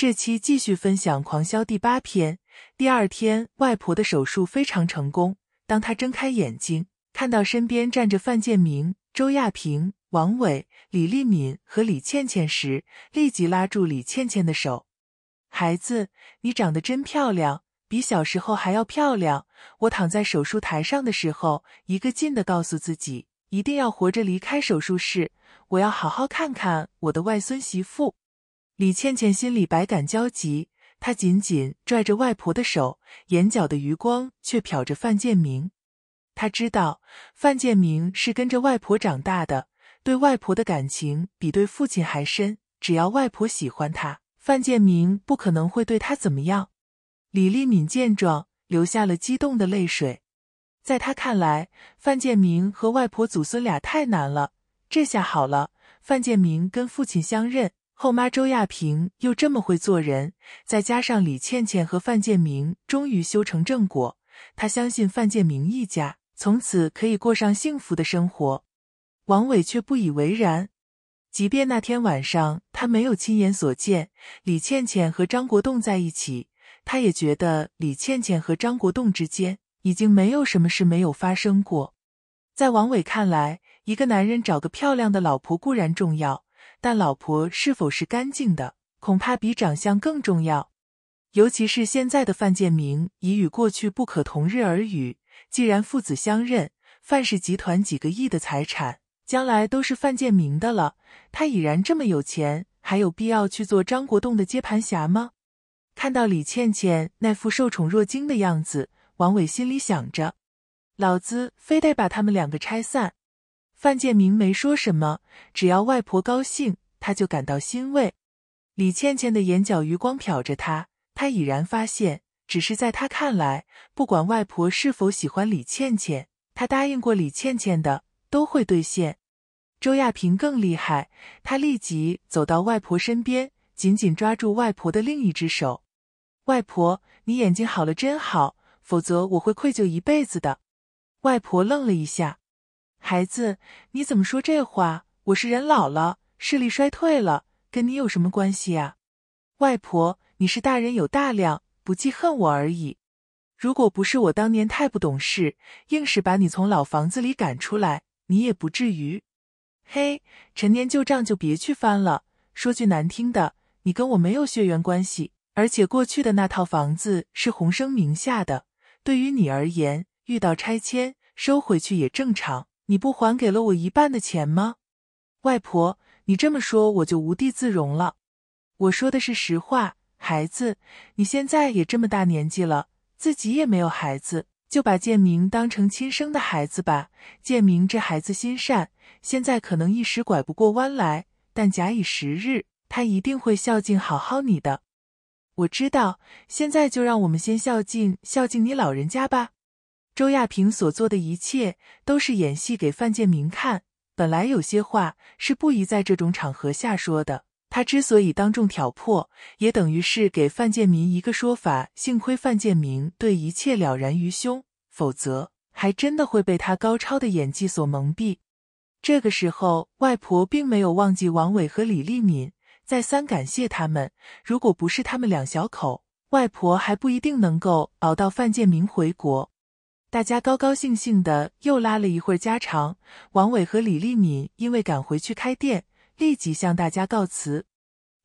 这期继续分享《狂销》第八篇。第二天，外婆的手术非常成功。当她睁开眼睛，看到身边站着范建明、周亚平、王伟、李立敏和李倩倩时，立即拉住李倩倩的手：“孩子，你长得真漂亮，比小时候还要漂亮。”我躺在手术台上的时候，一个劲的告诉自己，一定要活着离开手术室。我要好好看看我的外孙媳妇。李倩倩心里百感交集，她紧紧拽着外婆的手，眼角的余光却瞟着范建明。她知道范建明是跟着外婆长大的，对外婆的感情比对父亲还深。只要外婆喜欢他，范建明不可能会对他怎么样。李丽敏见状，流下了激动的泪水。在他看来，范建明和外婆祖孙俩太难了。这下好了，范建明跟父亲相认。后妈周亚萍又这么会做人，再加上李倩倩和范建明终于修成正果，她相信范建明一家从此可以过上幸福的生活。王伟却不以为然，即便那天晚上他没有亲眼所见李倩倩和张国栋在一起，他也觉得李倩倩和张国栋之间已经没有什么事没有发生过。在王伟看来，一个男人找个漂亮的老婆固然重要。但老婆是否是干净的，恐怕比长相更重要。尤其是现在的范建明已与过去不可同日而语。既然父子相认，范氏集团几个亿的财产将来都是范建明的了。他已然这么有钱，还有必要去做张国栋的接盘侠吗？看到李倩倩那副受宠若惊的样子，王伟心里想着：老子非得把他们两个拆散。范建明没说什么，只要外婆高兴，他就感到欣慰。李倩倩的眼角余光瞟着他，他已然发现。只是在他看来，不管外婆是否喜欢李倩倩，他答应过李倩倩的都会兑现。周亚平更厉害，他立即走到外婆身边，紧紧抓住外婆的另一只手。外婆，你眼睛好了真好，否则我会愧疚一辈子的。外婆愣了一下。孩子，你怎么说这话？我是人老了，视力衰退了，跟你有什么关系呀？外婆，你是大人有大量，不记恨我而已。如果不是我当年太不懂事，硬是把你从老房子里赶出来，你也不至于。嘿，陈年旧账就别去翻了。说句难听的，你跟我没有血缘关系，而且过去的那套房子是洪生名下的，对于你而言，遇到拆迁收回去也正常。你不还给了我一半的钱吗？外婆，你这么说我就无地自容了。我说的是实话，孩子，你现在也这么大年纪了，自己也没有孩子，就把建明当成亲生的孩子吧。建明这孩子心善，现在可能一时拐不过弯来，但假以时日，他一定会孝敬好好你的。我知道，现在就让我们先孝敬孝敬你老人家吧。周亚平所做的一切都是演戏给范建明看。本来有些话是不宜在这种场合下说的，他之所以当众挑破，也等于是给范建明一个说法。幸亏范建明对一切了然于胸，否则还真的会被他高超的演技所蒙蔽。这个时候，外婆并没有忘记王伟和李丽敏，再三感谢他们。如果不是他们两小口，外婆还不一定能够熬到范建明回国。大家高高兴兴的又拉了一会儿家常。王伟和李立敏因为赶回去开店，立即向大家告辞。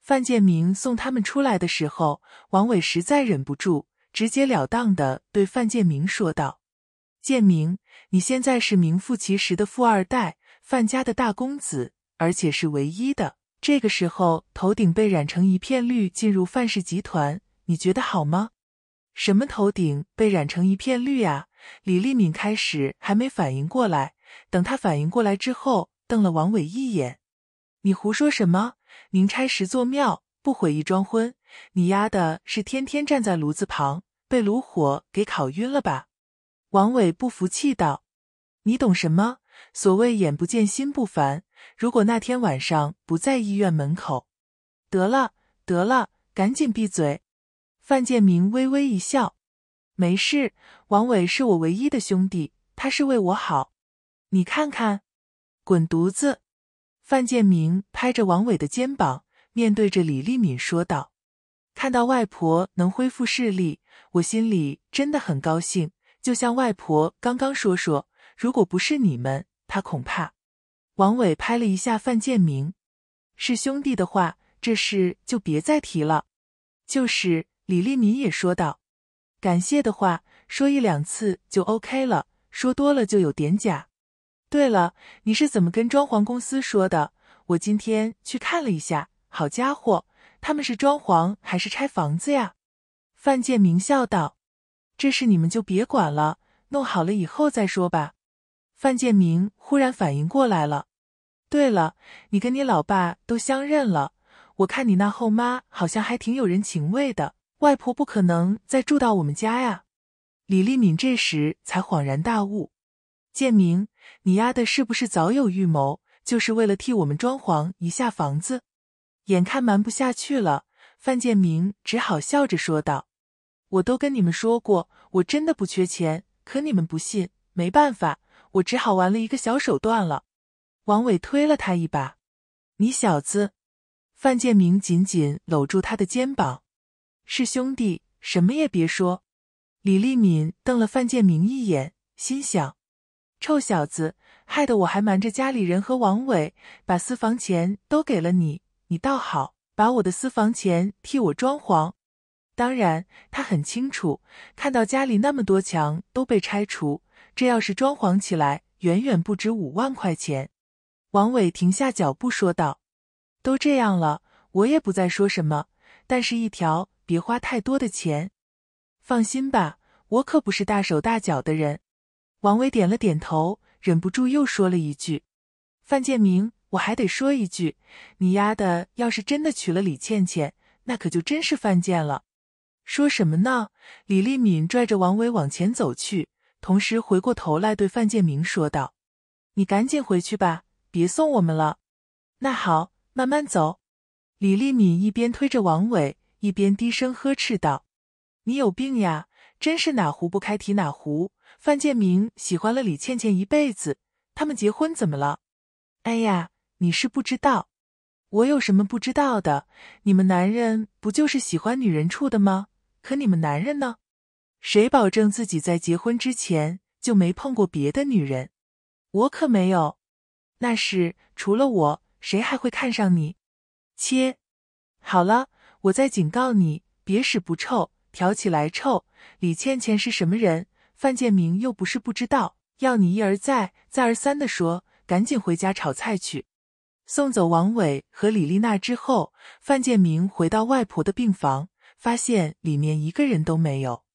范建明送他们出来的时候，王伟实在忍不住，直截了当的对范建明说道：“建明，你现在是名副其实的富二代，范家的大公子，而且是唯一的。这个时候，头顶被染成一片绿，进入范氏集团，你觉得好吗？什么头顶被染成一片绿呀？”李丽敏开始还没反应过来，等他反应过来之后，瞪了王伟一眼：“你胡说什么？宁拆十座庙，不毁一桩婚。你丫的是天天站在炉子旁，被炉火给烤晕了吧？”王伟不服气道：“你懂什么？所谓眼不见心不烦。如果那天晚上不在医院门口，得了，得了，赶紧闭嘴。”范建明微微一笑。没事，王伟是我唯一的兄弟，他是为我好。你看看，滚犊子！范建明拍着王伟的肩膀，面对着李立敏说道：“看到外婆能恢复视力，我心里真的很高兴。就像外婆刚刚说说，如果不是你们，她恐怕……”王伟拍了一下范建明：“是兄弟的话，这事就别再提了。”就是李立敏也说道。感谢的话说一两次就 OK 了，说多了就有点假。对了，你是怎么跟装潢公司说的？我今天去看了一下，好家伙，他们是装潢还是拆房子呀？范建明笑道：“这事你们就别管了，弄好了以后再说吧。”范建明忽然反应过来了：“对了，你跟你老爸都相认了，我看你那后妈好像还挺有人情味的。”外婆不可能再住到我们家呀！李立敏这时才恍然大悟：“建明，你丫的是不是早有预谋，就是为了替我们装潢一下房子？”眼看瞒不下去了，范建明只好笑着说道：“我都跟你们说过，我真的不缺钱，可你们不信，没办法，我只好玩了一个小手段了。”王伟推了他一把：“你小子！”范建明紧紧搂住他的肩膀。是兄弟，什么也别说。李立敏瞪了范建明一眼，心想：臭小子，害得我还瞒着家里人和王伟，把私房钱都给了你，你倒好，把我的私房钱替我装潢。当然，他很清楚，看到家里那么多墙都被拆除，这要是装潢起来，远远不止五万块钱。王伟停下脚步说道：“都这样了，我也不再说什么。但是，一条。”别花太多的钱，放心吧，我可不是大手大脚的人。王伟点了点头，忍不住又说了一句：“范建明，我还得说一句，你丫的要是真的娶了李倩倩，那可就真是犯贱了。”说什么呢？李立敏拽着王伟往前走去，同时回过头来对范建明说道：“你赶紧回去吧，别送我们了。”那好，慢慢走。李立敏一边推着王伟。一边低声呵斥道：“你有病呀！真是哪壶不开提哪壶。范建明喜欢了李倩倩一辈子，他们结婚怎么了？哎呀，你是不知道，我有什么不知道的？你们男人不就是喜欢女人处的吗？可你们男人呢？谁保证自己在结婚之前就没碰过别的女人？我可没有，那是除了我，谁还会看上你？切！好了。”我在警告你，别屎不臭，挑起来臭！李倩倩是什么人？范建明又不是不知道，要你一而再，再而三的说，赶紧回家炒菜去！送走王伟和李丽娜之后，范建明回到外婆的病房，发现里面一个人都没有。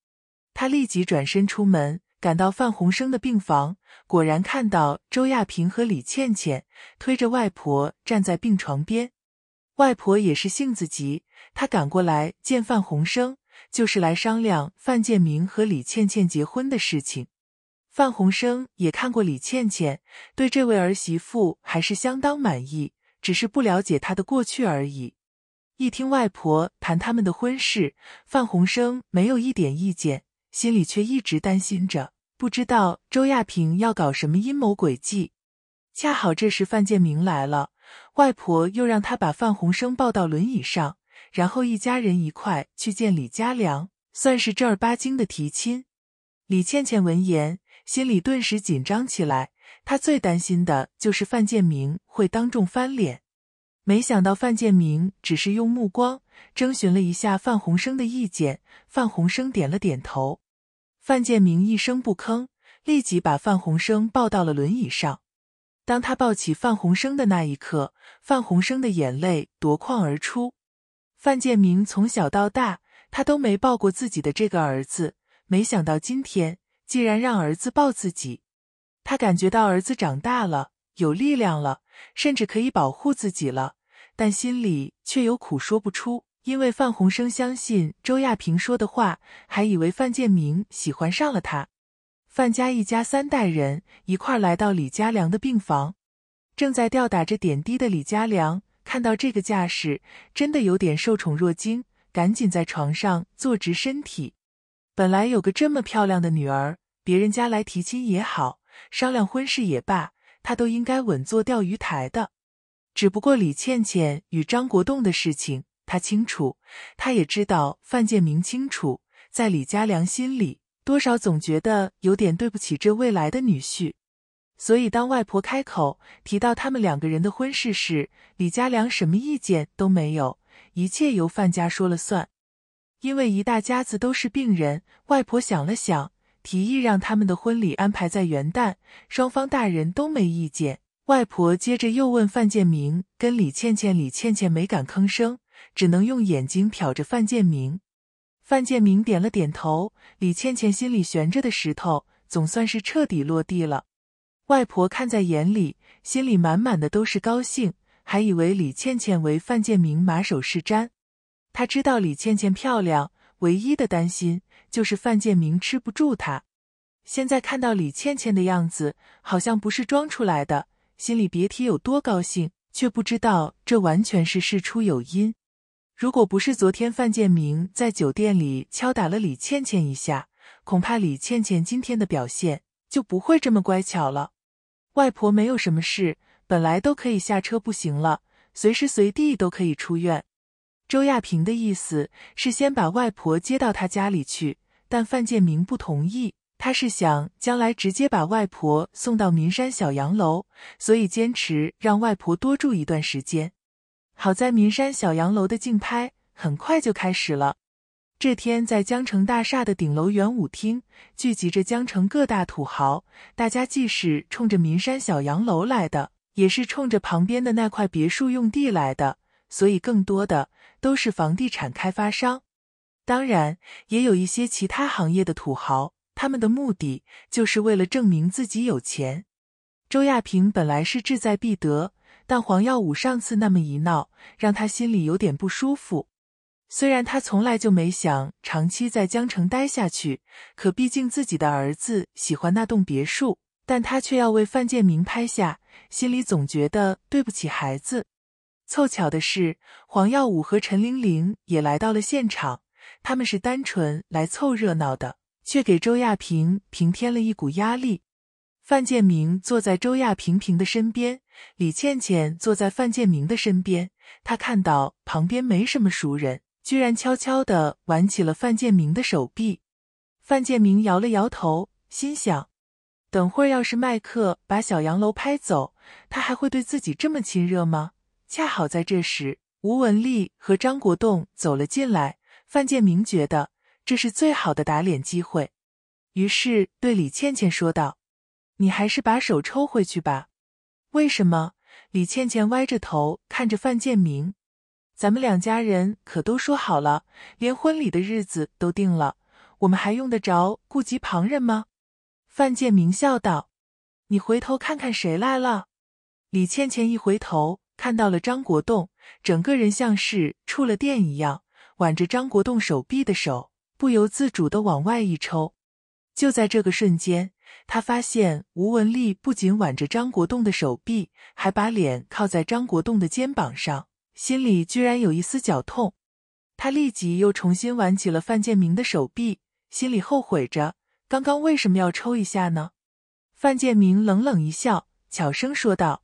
他立即转身出门，赶到范洪生的病房，果然看到周亚平和李倩倩推着外婆站在病床边。外婆也是性子急，她赶过来见范洪生，就是来商量范建明和李倩倩结婚的事情。范洪生也看过李倩倩，对这位儿媳妇还是相当满意，只是不了解她的过去而已。一听外婆谈他们的婚事，范洪生没有一点意见，心里却一直担心着，不知道周亚平要搞什么阴谋诡计。恰好这时范建明来了。外婆又让他把范鸿生抱到轮椅上，然后一家人一块去见李家良，算是正儿八经的提亲。李倩倩闻言，心里顿时紧张起来。她最担心的就是范建明会当众翻脸。没想到范建明只是用目光征询了一下范鸿生的意见，范鸿生点了点头。范建明一声不吭，立即把范鸿生抱到了轮椅上。当他抱起范洪生的那一刻，范洪生的眼泪夺眶而出。范建明从小到大，他都没抱过自己的这个儿子，没想到今天竟然让儿子抱自己。他感觉到儿子长大了，有力量了，甚至可以保护自己了。但心里却有苦说不出，因为范洪生相信周亚平说的话，还以为范建明喜欢上了他。范家一家三代人一块儿来到李家良的病房，正在吊打着点滴的李家良看到这个架势，真的有点受宠若惊，赶紧在床上坐直身体。本来有个这么漂亮的女儿，别人家来提亲也好，商量婚事也罢，他都应该稳坐钓鱼台的。只不过李倩倩与张国栋的事情，他清楚，他也知道范建明清楚，在李家良心里。多少总觉得有点对不起这未来的女婿，所以当外婆开口提到他们两个人的婚事时，李家良什么意见都没有，一切由范家说了算。因为一大家子都是病人，外婆想了想，提议让他们的婚礼安排在元旦，双方大人都没意见。外婆接着又问范建明跟李倩倩，李倩倩没敢吭声，只能用眼睛瞟着范建明。范建明点了点头，李倩倩心里悬着的石头总算是彻底落地了。外婆看在眼里，心里满满的都是高兴，还以为李倩倩为范建明马首是瞻。她知道李倩倩漂亮，唯一的担心就是范建明吃不住她。现在看到李倩倩的样子，好像不是装出来的，心里别提有多高兴，却不知道这完全是事出有因。如果不是昨天范建明在酒店里敲打了李倩倩一下，恐怕李倩倩今天的表现就不会这么乖巧了。外婆没有什么事，本来都可以下车步行了，随时随地都可以出院。周亚平的意思是先把外婆接到他家里去，但范建明不同意，他是想将来直接把外婆送到民山小洋楼，所以坚持让外婆多住一段时间。好在民山小洋楼的竞拍很快就开始了。这天，在江城大厦的顶楼圆舞厅聚集着江城各大土豪，大家既是冲着民山小洋楼来的，也是冲着旁边的那块别墅用地来的，所以更多的都是房地产开发商，当然也有一些其他行业的土豪，他们的目的就是为了证明自己有钱。周亚平本来是志在必得。但黄耀武上次那么一闹，让他心里有点不舒服。虽然他从来就没想长期在江城待下去，可毕竟自己的儿子喜欢那栋别墅，但他却要为范建明拍下，心里总觉得对不起孩子。凑巧的是，黄耀武和陈玲玲也来到了现场，他们是单纯来凑热闹的，却给周亚平平添了一股压力。范建明坐在周亚平平的身边，李倩倩坐在范建明的身边。她看到旁边没什么熟人，居然悄悄地挽起了范建明的手臂。范建明摇了摇头，心想：等会儿要是麦克把小洋楼拍走，他还会对自己这么亲热吗？恰好在这时，吴文丽和张国栋走了进来。范建明觉得这是最好的打脸机会，于是对李倩倩说道。你还是把手抽回去吧。为什么？李倩倩歪着头看着范建明，咱们两家人可都说好了，连婚礼的日子都定了，我们还用得着顾及旁人吗？范建明笑道：“你回头看看谁来了。”李倩倩一回头，看到了张国栋，整个人像是触了电一样，挽着张国栋手臂的手不由自主的往外一抽。就在这个瞬间。他发现吴文丽不仅挽着张国栋的手臂，还把脸靠在张国栋的肩膀上，心里居然有一丝绞痛。他立即又重新挽起了范建明的手臂，心里后悔着刚刚为什么要抽一下呢？范建明冷冷一笑，悄声说道：“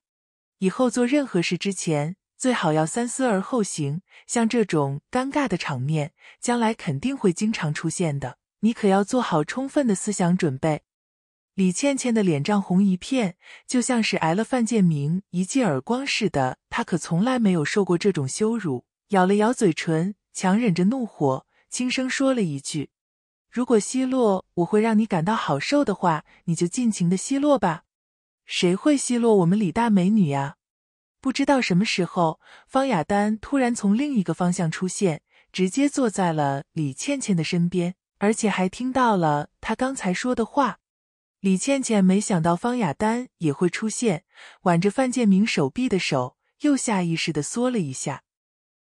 以后做任何事之前，最好要三思而后行。像这种尴尬的场面，将来肯定会经常出现的，你可要做好充分的思想准备。”李倩倩的脸涨红一片，就像是挨了范建明一记耳光似的。她可从来没有受过这种羞辱，咬了咬嘴唇，强忍着怒火，轻声说了一句：“如果奚落我会让你感到好受的话，你就尽情的奚落吧。谁会奚落我们李大美女呀？”不知道什么时候，方雅丹突然从另一个方向出现，直接坐在了李倩倩的身边，而且还听到了她刚才说的话。李倩倩没想到方雅丹也会出现，挽着范建明手臂的手又下意识地缩了一下，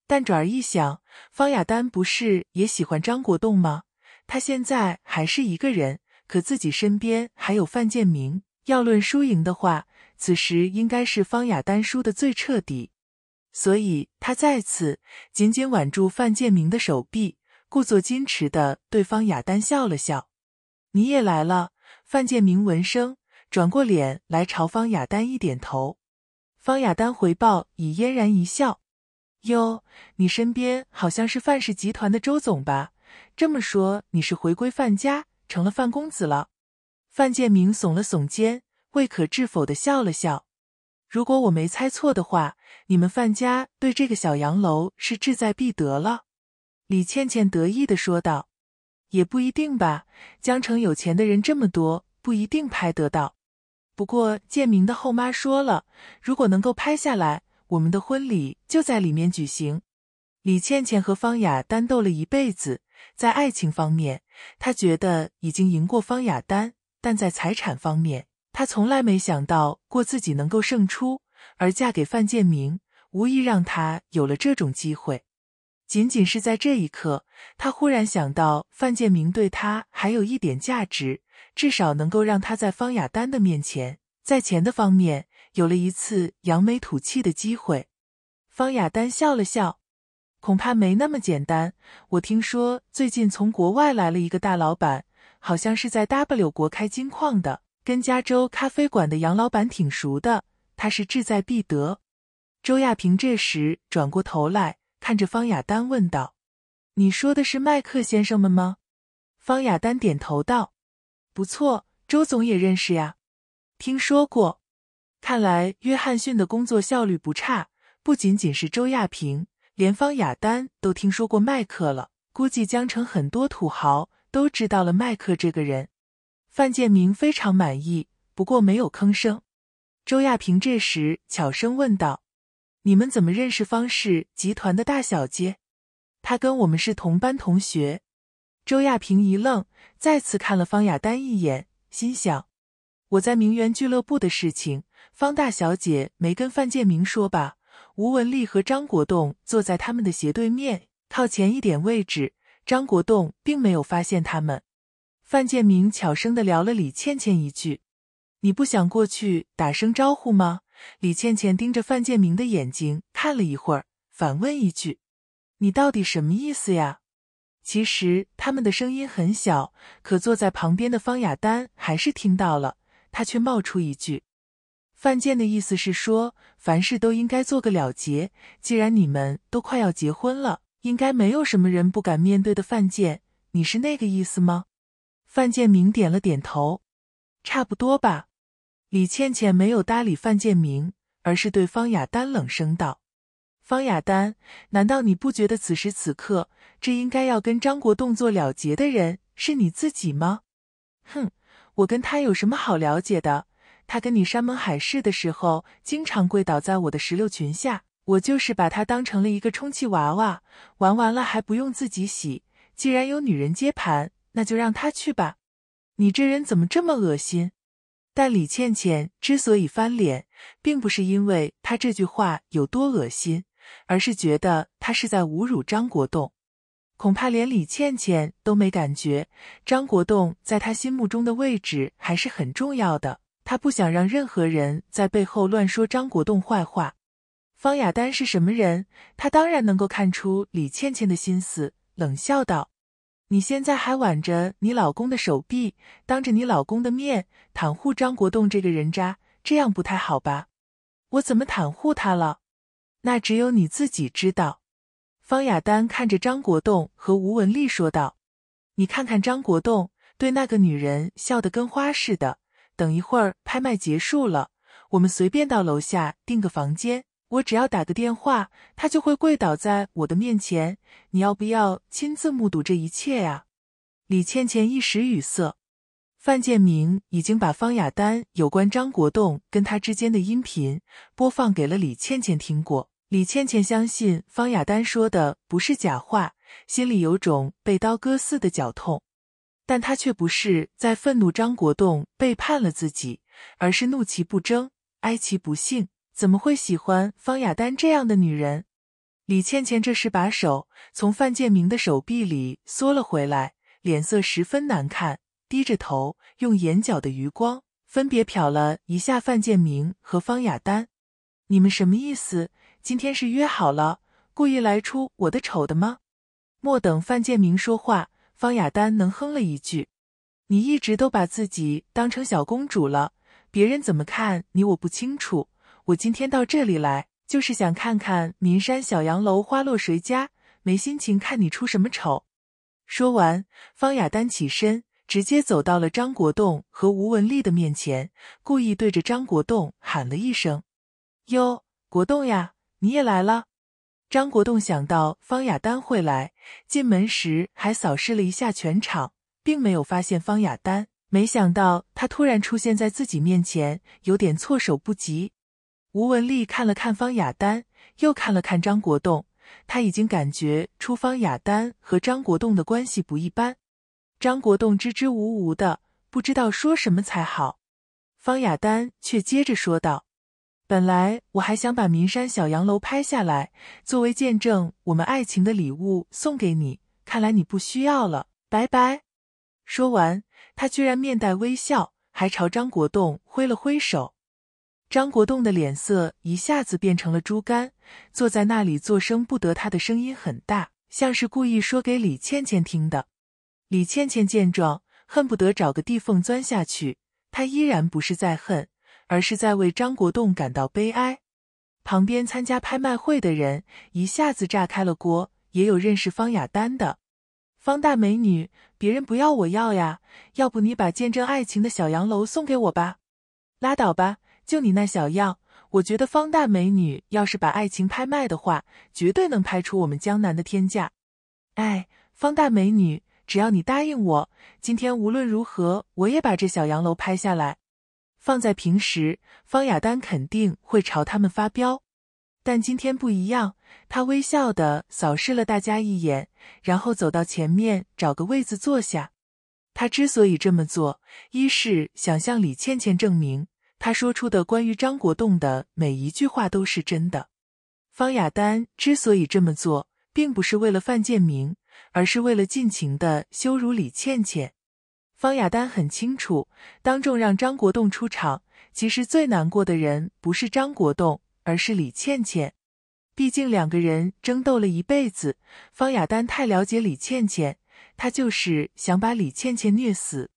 但转而一想，方雅丹不是也喜欢张国栋吗？他现在还是一个人，可自己身边还有范建明。要论输赢的话，此时应该是方雅丹输的最彻底，所以她再次紧紧挽住范建明的手臂，故作矜持的对方雅丹笑了笑：“你也来了。”范建明闻声转过脸来，朝方雅丹一点头。方雅丹回报以嫣然一笑：“哟，你身边好像是范氏集团的周总吧？这么说你是回归范家，成了范公子了？”范建明耸了耸肩，未可置否的笑了笑：“如果我没猜错的话，你们范家对这个小洋楼是志在必得了。”李倩倩得意的说道。也不一定吧，江城有钱的人这么多，不一定拍得到。不过建明的后妈说了，如果能够拍下来，我们的婚礼就在里面举行。李倩倩和方雅丹斗了一辈子，在爱情方面，她觉得已经赢过方雅丹，但在财产方面，她从来没想到过自己能够胜出。而嫁给范建明，无疑让她有了这种机会。仅仅是在这一刻，他忽然想到，范建明对他还有一点价值，至少能够让他在方雅丹的面前，在钱的方面有了一次扬眉吐气的机会。方雅丹笑了笑：“恐怕没那么简单。我听说最近从国外来了一个大老板，好像是在 W 国开金矿的，跟加州咖啡馆的杨老板挺熟的。他是志在必得。”周亚平这时转过头来。看着方雅丹问道：“你说的是麦克先生们吗？”方雅丹点头道：“不错，周总也认识呀。”“听说过。”“看来约翰逊的工作效率不差，不仅仅是周亚平，连方雅丹都听说过麦克了。估计江城很多土豪都知道了麦克这个人。”范建明非常满意，不过没有吭声。周亚平这时悄声问道。你们怎么认识方氏集团的大小姐？她跟我们是同班同学。周亚平一愣，再次看了方雅丹一眼，心想：我在名媛俱乐部的事情，方大小姐没跟范建明说吧？吴文丽和张国栋坐在他们的斜对面，靠前一点位置。张国栋并没有发现他们。范建明悄声的聊了李倩倩一句：“你不想过去打声招呼吗？”李倩倩盯着范建明的眼睛看了一会儿，反问一句：“你到底什么意思呀？”其实他们的声音很小，可坐在旁边的方雅丹还是听到了。她却冒出一句：“范建的意思是说，凡事都应该做个了结。既然你们都快要结婚了，应该没有什么人不敢面对的。”范建，你是那个意思吗？范建明点了点头：“差不多吧。”李倩倩没有搭理范建明，而是对方雅丹冷声道：“方雅丹，难道你不觉得此时此刻，这应该要跟张国栋做了结的人是你自己吗？”“哼，我跟他有什么好了解的？他跟你山盟海誓的时候，经常跪倒在我的石榴裙下，我就是把他当成了一个充气娃娃，玩完了还不用自己洗。既然有女人接盘，那就让他去吧。你这人怎么这么恶心？”但李倩倩之所以翻脸，并不是因为她这句话有多恶心，而是觉得她是在侮辱张国栋。恐怕连李倩倩都没感觉，张国栋在她心目中的位置还是很重要的。她不想让任何人在背后乱说张国栋坏话。方雅丹是什么人？她当然能够看出李倩倩的心思，冷笑道。你现在还挽着你老公的手臂，当着你老公的面袒护张国栋这个人渣，这样不太好吧？我怎么袒护他了？那只有你自己知道。方雅丹看着张国栋和吴文丽说道：“你看看张国栋对那个女人笑得跟花似的。等一会儿拍卖结束了，我们随便到楼下订个房间。”我只要打个电话，他就会跪倒在我的面前。你要不要亲自目睹这一切啊？李倩倩一时语塞。范建明已经把方雅丹有关张国栋跟他之间的音频播放给了李倩倩听过。李倩倩相信方雅丹说的不是假话，心里有种被刀割似的绞痛。但他却不是在愤怒张国栋背叛了自己，而是怒其不争，哀其不幸。怎么会喜欢方雅丹这样的女人？李倩倩这时把手从范建明的手臂里缩了回来，脸色十分难看，低着头，用眼角的余光分别瞟了一下范建明和方雅丹：“你们什么意思？今天是约好了，故意来出我的丑的吗？”莫等范建明说话，方雅丹能哼了一句：“你一直都把自己当成小公主了，别人怎么看你，我不清楚。”我今天到这里来，就是想看看岷山小洋楼花落谁家，没心情看你出什么丑。说完，方雅丹起身，直接走到了张国栋和吴文丽的面前，故意对着张国栋喊了一声：“哟，国栋呀，你也来了。”张国栋想到方雅丹会来，进门时还扫视了一下全场，并没有发现方雅丹。没想到她突然出现在自己面前，有点措手不及。吴文丽看了看方雅丹，又看了看张国栋，他已经感觉出方雅丹和张国栋的关系不一般。张国栋支支吾吾的，不知道说什么才好。方雅丹却接着说道：“本来我还想把民山小洋楼拍下来，作为见证我们爱情的礼物送给你，看来你不需要了，拜拜。”说完，他居然面带微笑，还朝张国栋挥了挥手。张国栋的脸色一下子变成了猪肝，坐在那里作声不得。他的声音很大，像是故意说给李倩倩听的。李倩倩见状，恨不得找个地缝钻下去。她依然不是在恨，而是在为张国栋感到悲哀。旁边参加拍卖会的人一下子炸开了锅，也有认识方雅丹的。方大美女，别人不要我要呀，要不你把见证爱情的小洋楼送给我吧？拉倒吧。就你那小样，我觉得方大美女要是把爱情拍卖的话，绝对能拍出我们江南的天价。哎，方大美女，只要你答应我，今天无论如何我也把这小洋楼拍下来。放在平时，方雅丹肯定会朝他们发飙，但今天不一样。她微笑的扫视了大家一眼，然后走到前面找个位子坐下。她之所以这么做，一是想向李倩倩证明。他说出的关于张国栋的每一句话都是真的。方雅丹之所以这么做，并不是为了范建明，而是为了尽情的羞辱李倩倩。方雅丹很清楚，当众让张国栋出场，其实最难过的人不是张国栋，而是李倩倩。毕竟两个人争斗了一辈子，方雅丹太了解李倩倩，他就是想把李倩倩虐死。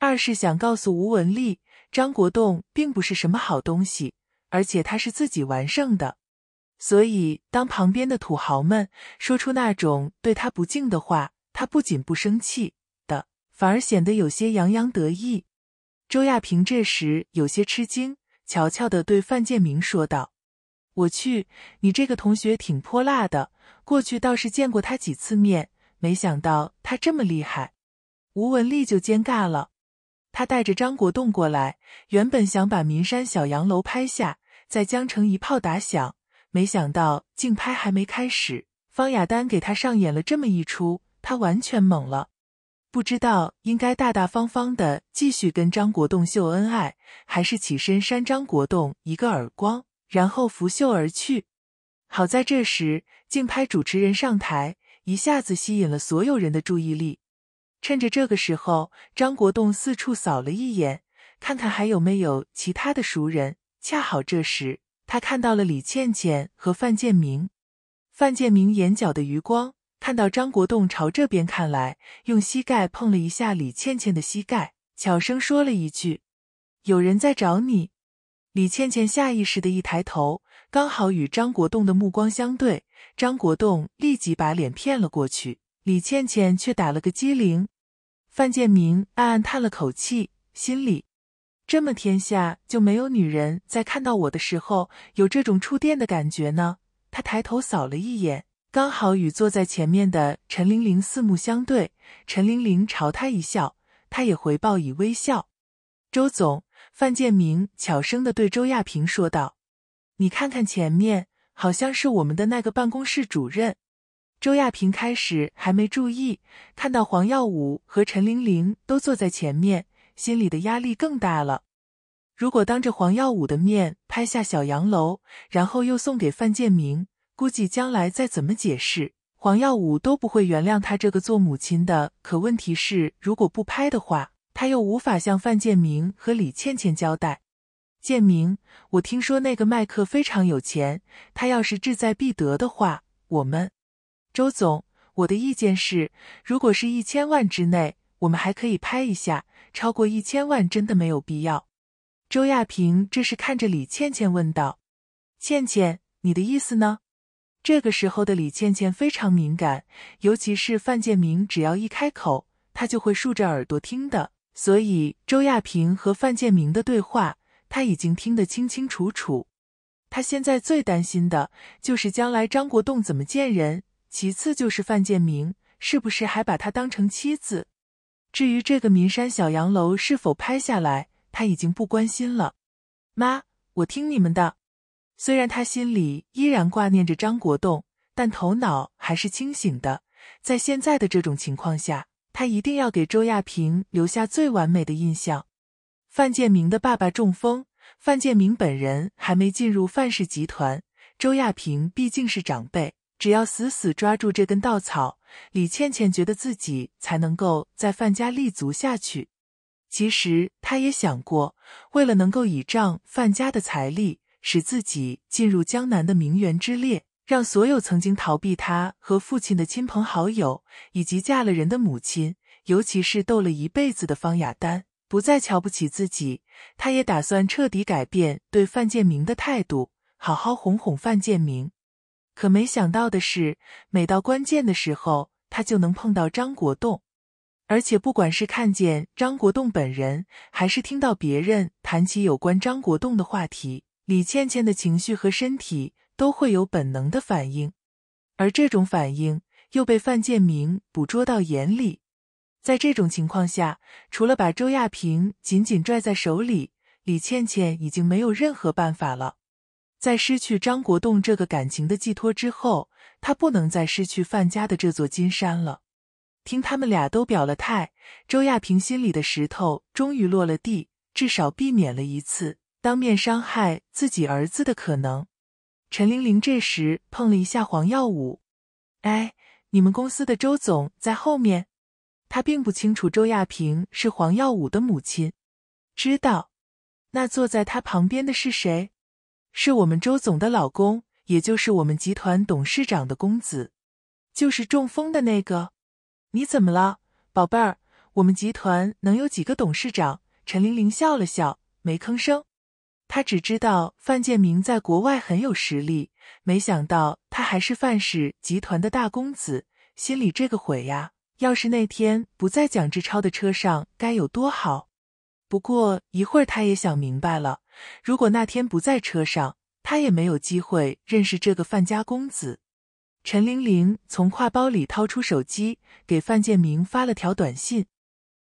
二是想告诉吴文丽。张国栋并不是什么好东西，而且他是自己完胜的，所以当旁边的土豪们说出那种对他不敬的话，他不仅不生气的，反而显得有些洋洋得意。周亚平这时有些吃惊，悄悄的对范建明说道：“我去，你这个同学挺泼辣的，过去倒是见过他几次面，没想到他这么厉害。”吴文丽就尴尬了。他带着张国栋过来，原本想把民山小洋楼拍下，在江城一炮打响。没想到竞拍还没开始，方雅丹给他上演了这么一出，他完全懵了，不知道应该大大方方的继续跟张国栋秀恩爱，还是起身扇张国栋一个耳光，然后拂袖而去。好在这时，竞拍主持人上台，一下子吸引了所有人的注意力。趁着这个时候，张国栋四处扫了一眼，看看还有没有其他的熟人。恰好这时，他看到了李倩倩和范建明。范建明眼角的余光看到张国栋朝这边看来，用膝盖碰了一下李倩倩的膝盖，悄声说了一句：“有人在找你。”李倩倩下意识的一抬头，刚好与张国栋的目光相对。张国栋立即把脸骗了过去。李倩倩却打了个机灵，范建明暗暗叹了口气，心里：这么天下就没有女人在看到我的时候有这种触电的感觉呢？他抬头扫了一眼，刚好与坐在前面的陈玲玲四目相对。陈玲玲朝他一笑，他也回报以微笑。周总，范建明悄声的对周亚平说道：“你看看前面，好像是我们的那个办公室主任。”周亚平开始还没注意，看到黄耀武和陈玲玲都坐在前面，心里的压力更大了。如果当着黄耀武的面拍下小洋楼，然后又送给范建明，估计将来再怎么解释，黄耀武都不会原谅他这个做母亲的。可问题是，如果不拍的话，他又无法向范建明和李倩倩交代。建明，我听说那个麦克非常有钱，他要是志在必得的话，我们。周总，我的意见是，如果是一千万之内，我们还可以拍一下；超过一千万，真的没有必要。周亚平这是看着李倩倩问道：“倩倩，你的意思呢？”这个时候的李倩倩非常敏感，尤其是范建明，只要一开口，她就会竖着耳朵听的。所以周亚平和范建明的对话，他已经听得清清楚楚。他现在最担心的就是将来张国栋怎么见人。其次就是范建明，是不是还把她当成妻子？至于这个民山小洋楼是否拍下来，他已经不关心了。妈，我听你们的。虽然他心里依然挂念着张国栋，但头脑还是清醒的。在现在的这种情况下，他一定要给周亚平留下最完美的印象。范建明的爸爸中风，范建明本人还没进入范氏集团，周亚平毕竟是长辈。只要死死抓住这根稻草，李倩倩觉得自己才能够在范家立足下去。其实她也想过，为了能够倚仗范家的财力，使自己进入江南的名媛之列，让所有曾经逃避她和父亲的亲朋好友，以及嫁了人的母亲，尤其是斗了一辈子的方雅丹不再瞧不起自己，她也打算彻底改变对范建明的态度，好好哄哄范建明。可没想到的是，每到关键的时候，他就能碰到张国栋，而且不管是看见张国栋本人，还是听到别人谈起有关张国栋的话题，李倩倩的情绪和身体都会有本能的反应，而这种反应又被范建明捕捉到眼里。在这种情况下，除了把周亚平紧紧拽在手里，李倩倩已经没有任何办法了。在失去张国栋这个感情的寄托之后，他不能再失去范家的这座金山了。听他们俩都表了态，周亚平心里的石头终于落了地，至少避免了一次当面伤害自己儿子的可能。陈玲玲这时碰了一下黄耀武：“哎，你们公司的周总在后面。”他并不清楚周亚平是黄耀武的母亲。知道，那坐在他旁边的是谁？是我们周总的老公，也就是我们集团董事长的公子，就是中风的那个。你怎么了，宝贝儿？我们集团能有几个董事长？陈玲玲笑了笑，没吭声。她只知道范建明在国外很有实力，没想到他还是范氏集团的大公子，心里这个悔呀！要是那天不在蒋志超的车上，该有多好。不过一会儿，她也想明白了。如果那天不在车上，他也没有机会认识这个范家公子。陈玲玲从挎包里掏出手机，给范建明发了条短信：“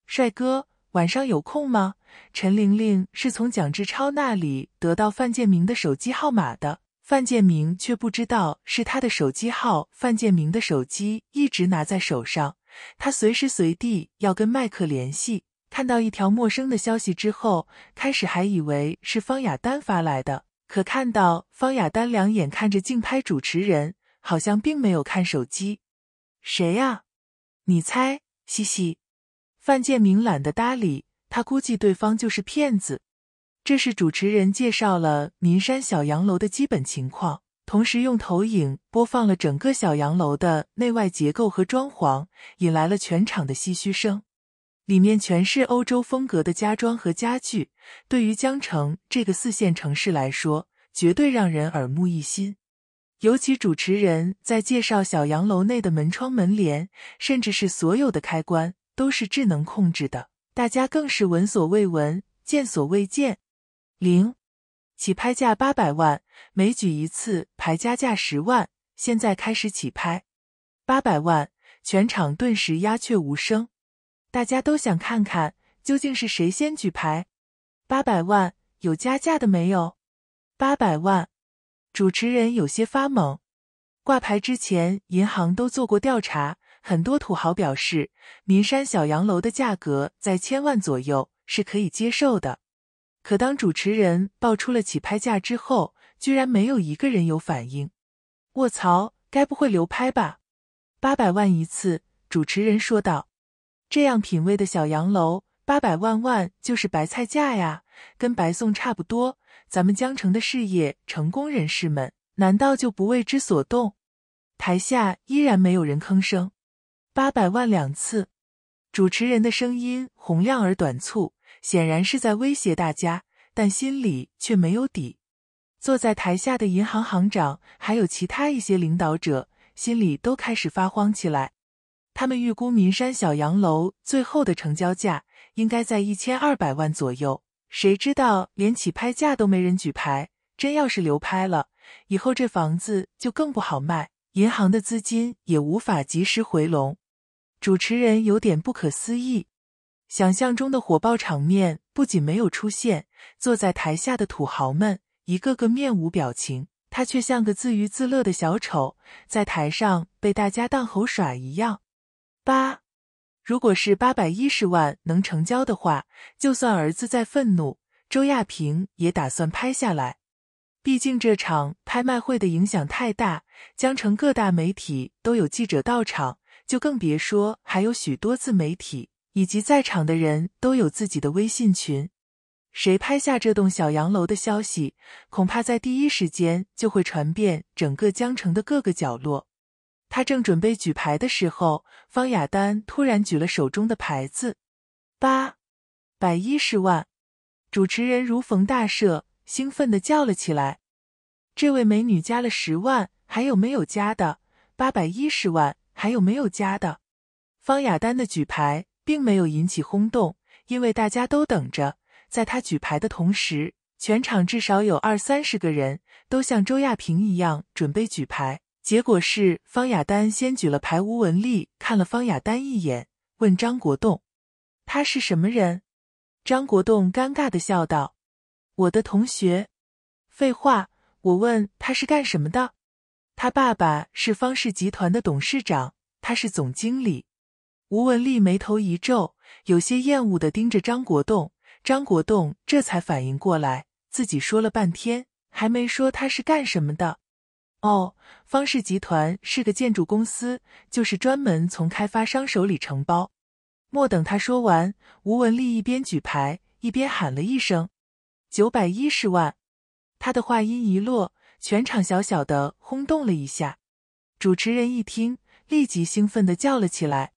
帅哥，晚上有空吗？”陈玲玲是从蒋志超那里得到范建明的手机号码的。范建明却不知道是他的手机号。范建明的手机一直拿在手上，他随时随地要跟麦克联系。看到一条陌生的消息之后，开始还以为是方雅丹发来的，可看到方雅丹两眼看着竞拍主持人，好像并没有看手机。谁呀？你猜，嘻嘻。范建明懒得搭理，他估计对方就是骗子。这是主持人介绍了民山小洋楼的基本情况，同时用投影播放了整个小洋楼的内外结构和装潢，引来了全场的唏嘘声。里面全是欧洲风格的家装和家具，对于江城这个四线城市来说，绝对让人耳目一新。尤其主持人在介绍小洋楼内的门窗、门帘，甚至是所有的开关都是智能控制的，大家更是闻所未闻、见所未见。零，起拍价八百万，每举一次牌加价十万，现在开始起拍，八百万！全场顿时鸦雀无声。大家都想看看究竟是谁先举牌，八百万有加价的没有？八百万，主持人有些发懵。挂牌之前，银行都做过调查，很多土豪表示，民山小洋楼的价格在千万左右是可以接受的。可当主持人报出了起拍价之后，居然没有一个人有反应。卧槽，该不会流拍吧？八百万一次，主持人说道。这样品味的小洋楼，八百万万就是白菜价呀，跟白送差不多。咱们江城的事业成功人士们，难道就不为之所动？台下依然没有人吭声。八百万两次，主持人的声音洪亮而短促，显然是在威胁大家，但心里却没有底。坐在台下的银行行长，还有其他一些领导者，心里都开始发慌起来。他们预估民山小洋楼最后的成交价应该在一千二百万左右。谁知道连起拍价都没人举牌？真要是流拍了，以后这房子就更不好卖，银行的资金也无法及时回笼。主持人有点不可思议，想象中的火爆场面不仅没有出现，坐在台下的土豪们一个个面无表情，他却像个自娱自乐的小丑，在台上被大家当猴耍一样。八，如果是八百一十万能成交的话，就算儿子再愤怒，周亚平也打算拍下来。毕竟这场拍卖会的影响太大，江城各大媒体都有记者到场，就更别说还有许多自媒体以及在场的人都有自己的微信群。谁拍下这栋小洋楼的消息，恐怕在第一时间就会传遍整个江城的各个角落。他正准备举牌的时候，方雅丹突然举了手中的牌子，八百一十万。主持人如逢大赦，兴奋的叫了起来：“这位美女加了十万，还有没有加的？八百一十万，还有没有加的？”方雅丹的举牌并没有引起轰动，因为大家都等着，在她举牌的同时，全场至少有二三十个人都像周亚平一样准备举牌。结果是方雅丹先举了牌，吴文丽看了方雅丹一眼，问张国栋：“他是什么人？”张国栋尴尬的笑道：“我的同学。”“废话，我问他是干什么的？”“他爸爸是方氏集团的董事长，他是总经理。”吴文丽眉头一皱，有些厌恶的盯着张国栋。张国栋这才反应过来，自己说了半天，还没说他是干什么的。哦，方氏集团是个建筑公司，就是专门从开发商手里承包。莫等他说完，吴文丽一边举牌一边喊了一声：“九百一十万！”他的话音一落，全场小小的轰动了一下。主持人一听，立即兴奋地叫了起来：“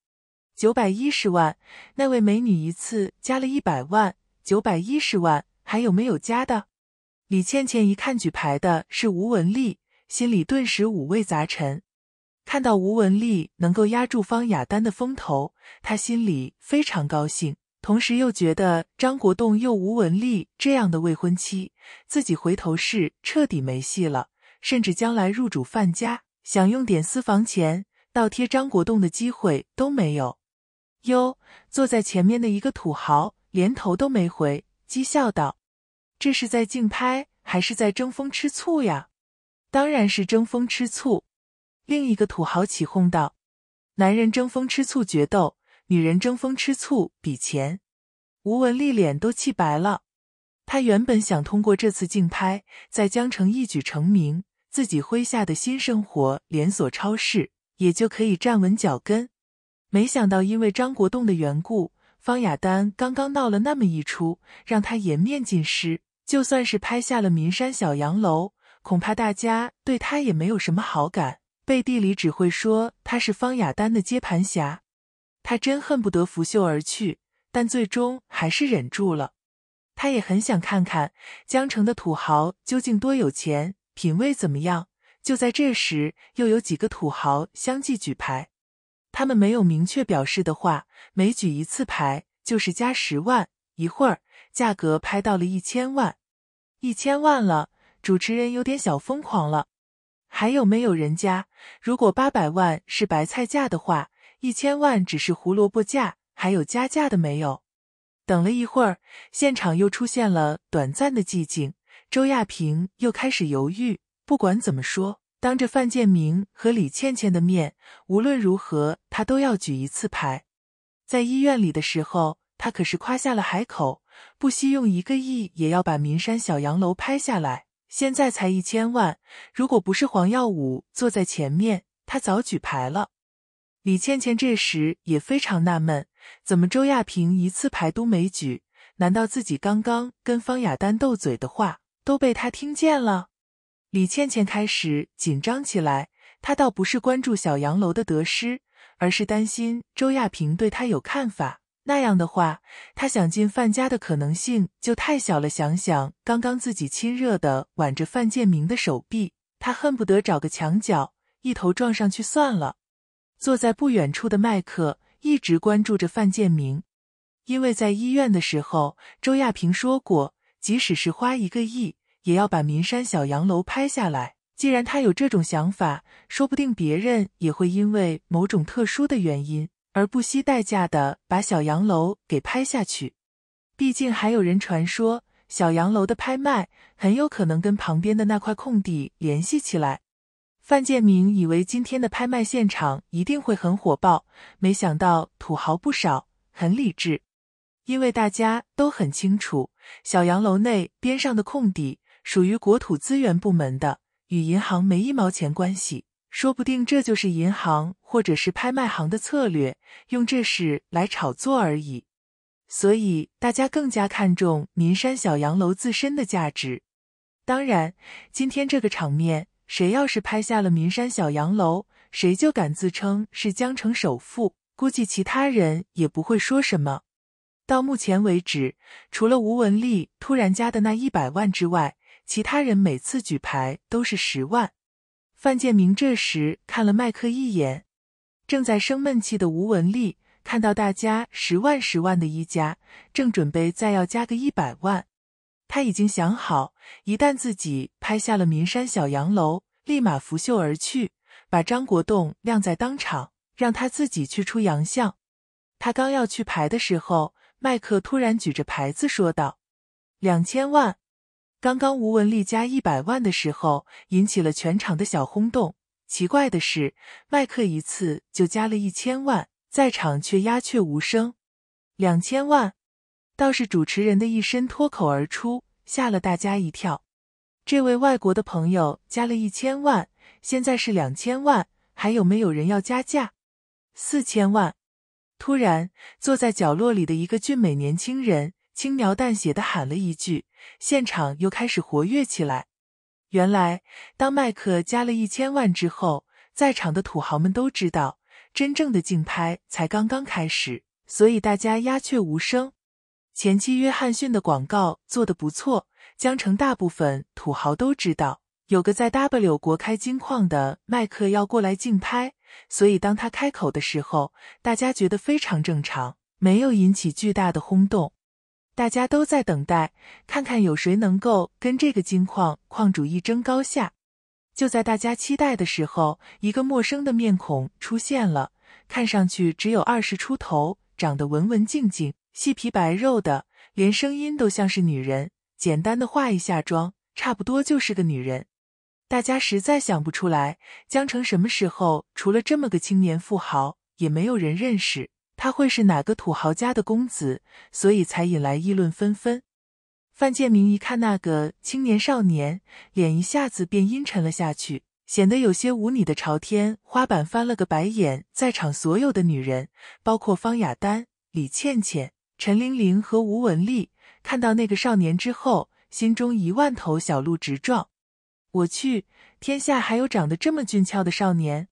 九百一十万！”那位美女一次加了一百万，九百一十万，还有没有加的？李倩倩一看举牌的是吴文丽。心里顿时五味杂陈。看到吴文丽能够压住方雅丹的风头，他心里非常高兴，同时又觉得张国栋又吴文丽这样的未婚妻，自己回头是彻底没戏了，甚至将来入主范家，想用点私房钱倒贴张国栋的机会都没有。哟，坐在前面的一个土豪连头都没回，讥笑道：“这是在竞拍，还是在争风吃醋呀？”当然是争风吃醋。另一个土豪起哄道：“男人争风吃醋决斗，女人争风吃醋比钱。”吴文丽脸都气白了。他原本想通过这次竞拍，在江城一举成名，自己麾下的新生活连锁超市也就可以站稳脚跟。没想到因为张国栋的缘故，方雅丹刚刚闹了那么一出，让他颜面尽失。就算是拍下了民山小洋楼。恐怕大家对他也没有什么好感，背地里只会说他是方雅丹的接盘侠。他真恨不得拂袖而去，但最终还是忍住了。他也很想看看江城的土豪究竟多有钱，品味怎么样。就在这时，又有几个土豪相继举牌。他们没有明确表示的话，每举一次牌就是加十万。一会儿，价格拍到了一千万，一千万了。主持人有点小疯狂了，还有没有人家？如果八百万是白菜价的话，一千万只是胡萝卜价，还有加价的没有？等了一会儿，现场又出现了短暂的寂静。周亚平又开始犹豫。不管怎么说，当着范建明和李倩倩的面，无论如何，他都要举一次牌。在医院里的时候，他可是夸下了海口，不惜用一个亿也要把民山小洋楼拍下来。现在才一千万，如果不是黄耀武坐在前面，他早举牌了。李倩倩这时也非常纳闷，怎么周亚平一次牌都没举？难道自己刚刚跟方雅丹斗嘴的话都被他听见了？李倩倩开始紧张起来，她倒不是关注小洋楼的得失，而是担心周亚平对她有看法。那样的话，他想进范家的可能性就太小了。想想刚刚自己亲热的挽着范建明的手臂，他恨不得找个墙角一头撞上去算了。坐在不远处的麦克一直关注着范建明，因为在医院的时候，周亚平说过，即使是花一个亿，也要把民山小洋楼拍下来。既然他有这种想法，说不定别人也会因为某种特殊的原因。而不惜代价的把小洋楼给拍下去，毕竟还有人传说小洋楼的拍卖很有可能跟旁边的那块空地联系起来。范建明以为今天的拍卖现场一定会很火爆，没想到土豪不少，很理智，因为大家都很清楚，小洋楼内边上的空地属于国土资源部门的，与银行没一毛钱关系。说不定这就是银行或者是拍卖行的策略，用这事来炒作而已。所以大家更加看重民山小洋楼自身的价值。当然，今天这个场面，谁要是拍下了民山小洋楼，谁就敢自称是江城首富。估计其他人也不会说什么。到目前为止，除了吴文丽突然加的那一百万之外，其他人每次举牌都是十万。范建明这时看了麦克一眼，正在生闷气的吴文丽看到大家十万十万的一家，正准备再要加个一百万，他已经想好，一旦自己拍下了民山小洋楼，立马拂袖而去，把张国栋晾在当场，让他自己去出洋相。他刚要去拍的时候，麦克突然举着牌子说道：“两千万。”刚刚吴文丽加一百万的时候，引起了全场的小轰动。奇怪的是，麦克一次就加了一千万，在场却鸦雀无声。两千万，倒是主持人的一声脱口而出，吓了大家一跳。这位外国的朋友加了一千万，现在是两千万，还有没有人要加价？四千万！突然，坐在角落里的一个俊美年轻人。轻描淡写的喊了一句，现场又开始活跃起来。原来，当麦克加了一千万之后，在场的土豪们都知道，真正的竞拍才刚刚开始，所以大家鸦雀无声。前期约翰逊的广告做的不错，江城大部分土豪都知道有个在 W 国开金矿的麦克要过来竞拍，所以当他开口的时候，大家觉得非常正常，没有引起巨大的轰动。大家都在等待，看看有谁能够跟这个金矿矿主一争高下。就在大家期待的时候，一个陌生的面孔出现了，看上去只有二十出头，长得文文静静，细皮白肉的，连声音都像是女人，简单的化一下妆，差不多就是个女人。大家实在想不出来，江城什么时候除了这么个青年富豪，也没有人认识。他会是哪个土豪家的公子，所以才引来议论纷纷。范建明一看那个青年少年，脸一下子便阴沉了下去，显得有些无理的朝天花板翻了个白眼。在场所有的女人，包括方雅丹、李倩倩、陈玲玲和吴文丽，看到那个少年之后，心中一万头小鹿直撞。我去，天下还有长得这么俊俏的少年？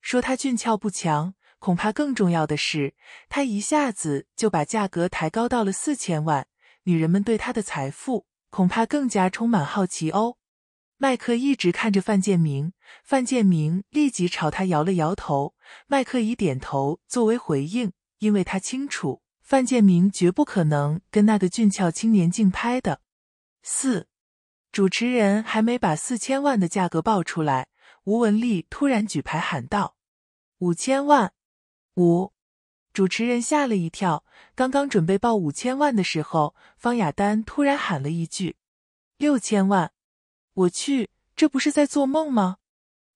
说他俊俏不强？恐怕更重要的是，他一下子就把价格抬高到了四千万。女人们对他的财富恐怕更加充满好奇哦。麦克一直看着范建明，范建明立即朝他摇了摇头。麦克以点头作为回应，因为他清楚范建明绝不可能跟那个俊俏青年竞拍的。四主持人还没把四千万的价格报出来，吴文丽突然举牌喊道：“五千万！”五，主持人吓了一跳。刚刚准备报五千万的时候，方雅丹突然喊了一句：“六千万！”我去，这不是在做梦吗？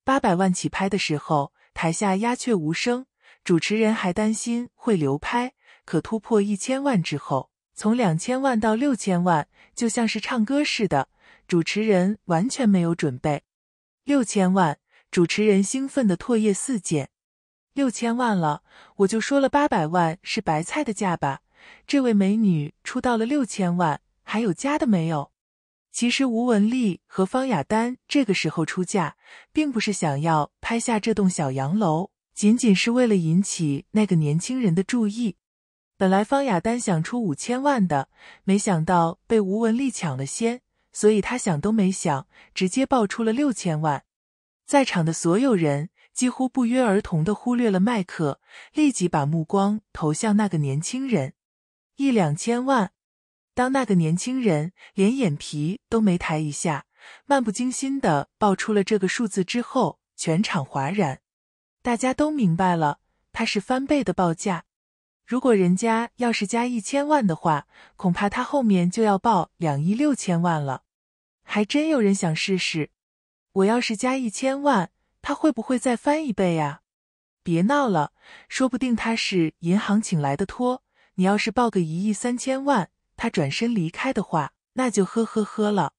八百万起拍的时候，台下鸦雀无声，主持人还担心会流拍。可突破一千万之后，从两千万到六千万，就像是唱歌似的，主持人完全没有准备。六千万，主持人兴奋的唾液四溅。六千万了，我就说了八百万是白菜的价吧。这位美女出到了六千万，还有加的没有？其实吴文丽和方雅丹这个时候出价，并不是想要拍下这栋小洋楼，仅仅是为了引起那个年轻人的注意。本来方雅丹想出五千万的，没想到被吴文丽抢了先，所以她想都没想，直接报出了六千万。在场的所有人。几乎不约而同的忽略了麦克，立即把目光投向那个年轻人。一两千万，当那个年轻人连眼皮都没抬一下，漫不经心的报出了这个数字之后，全场哗然。大家都明白了，他是翻倍的报价。如果人家要是加一千万的话，恐怕他后面就要报两亿六千万了。还真有人想试试，我要是加一千万。他会不会再翻一倍呀？别闹了，说不定他是银行请来的托。你要是报个一亿三千万，他转身离开的话，那就呵呵呵了。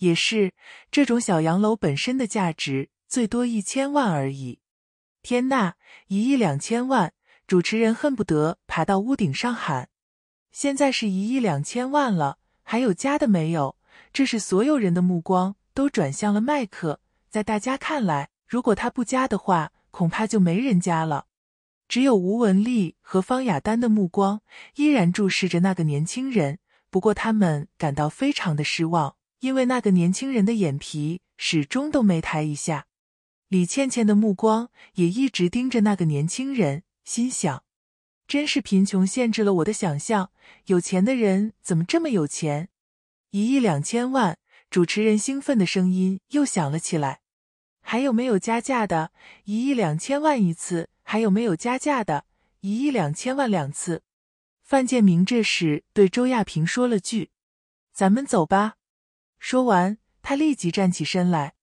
也是，这种小洋楼本身的价值最多一千万而已。天呐，一亿两千万！主持人恨不得爬到屋顶上喊：“现在是一亿两千万了，还有加的没有？”这是所有人的目光都转向了麦克，在大家看来。如果他不加的话，恐怕就没人加了。只有吴文丽和方雅丹的目光依然注视着那个年轻人，不过他们感到非常的失望，因为那个年轻人的眼皮始终都没抬一下。李倩倩的目光也一直盯着那个年轻人，心想：“真是贫穷限制了我的想象，有钱的人怎么这么有钱？”一亿两千万，主持人兴奋的声音又响了起来。还有没有加价的？一亿两千万一次。还有没有加价的？一亿两千万两次。范建明这时对周亚平说了句：“咱们走吧。”说完，他立即站起身来。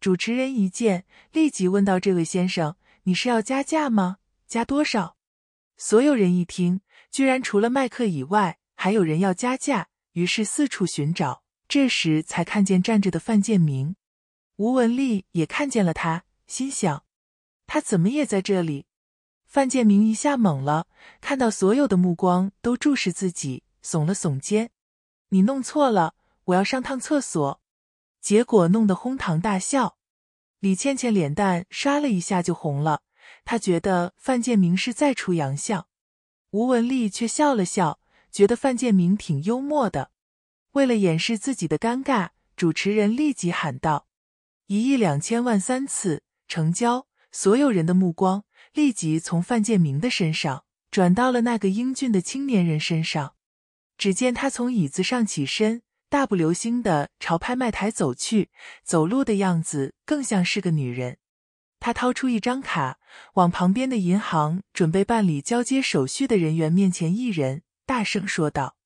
主持人一见，立即问道：“这位先生，你是要加价吗？加多少？”所有人一听，居然除了麦克以外，还有人要加价，于是四处寻找。这时才看见站着的范建明。吴文丽也看见了他，心想：“他怎么也在这里？”范建明一下懵了，看到所有的目光都注视自己，耸了耸肩：“你弄错了，我要上趟厕所。”结果弄得哄堂大笑。李倩倩脸蛋刷了一下就红了，她觉得范建明是在出洋相。吴文丽却笑了笑，觉得范建明挺幽默的。为了掩饰自己的尴尬，主持人立即喊道。一亿两千万三次成交，所有人的目光立即从范建明的身上转到了那个英俊的青年人身上。只见他从椅子上起身，大步流星的朝拍卖台走去，走路的样子更像是个女人。他掏出一张卡，往旁边的银行准备办理交接手续的人员面前一人，大声说道：“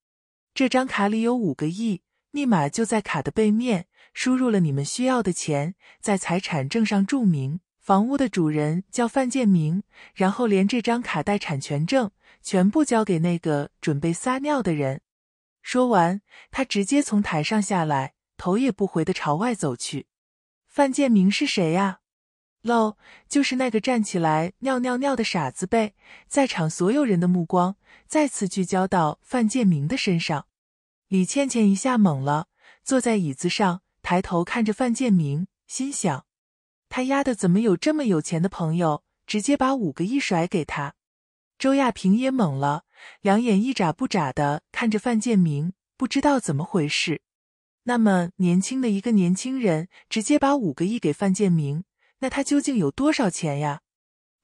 这张卡里有五个亿，密码就在卡的背面。”输入了你们需要的钱，在财产证上注明房屋的主人叫范建明，然后连这张卡带产权证全部交给那个准备撒尿的人。说完，他直接从台上下来，头也不回的朝外走去。范建明是谁呀？no 就是那个站起来尿尿尿的傻子呗！在场所有人的目光再次聚焦到范建明的身上。李倩倩一下懵了，坐在椅子上。抬头看着范建明，心想：“他丫的怎么有这么有钱的朋友，直接把五个亿甩给他？”周亚平也懵了，两眼一眨不眨的看着范建明，不知道怎么回事。那么年轻的一个年轻人，直接把五个亿给范建明，那他究竟有多少钱呀？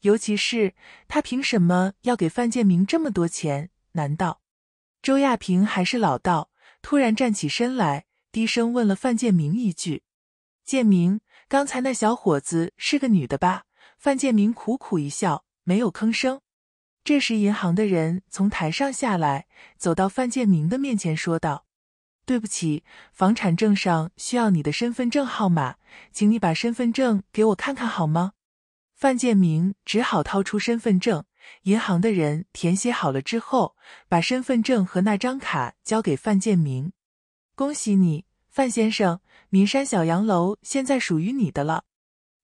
尤其是他凭什么要给范建明这么多钱？难道周亚平还是老道？突然站起身来。低声问了范建明一句：“建明，刚才那小伙子是个女的吧？”范建明苦苦一笑，没有吭声。这时，银行的人从台上下来，走到范建明的面前，说道：“对不起，房产证上需要你的身份证号码，请你把身份证给我看看好吗？”范建明只好掏出身份证。银行的人填写好了之后，把身份证和那张卡交给范建明。恭喜你，范先生，民山小洋楼现在属于你的了。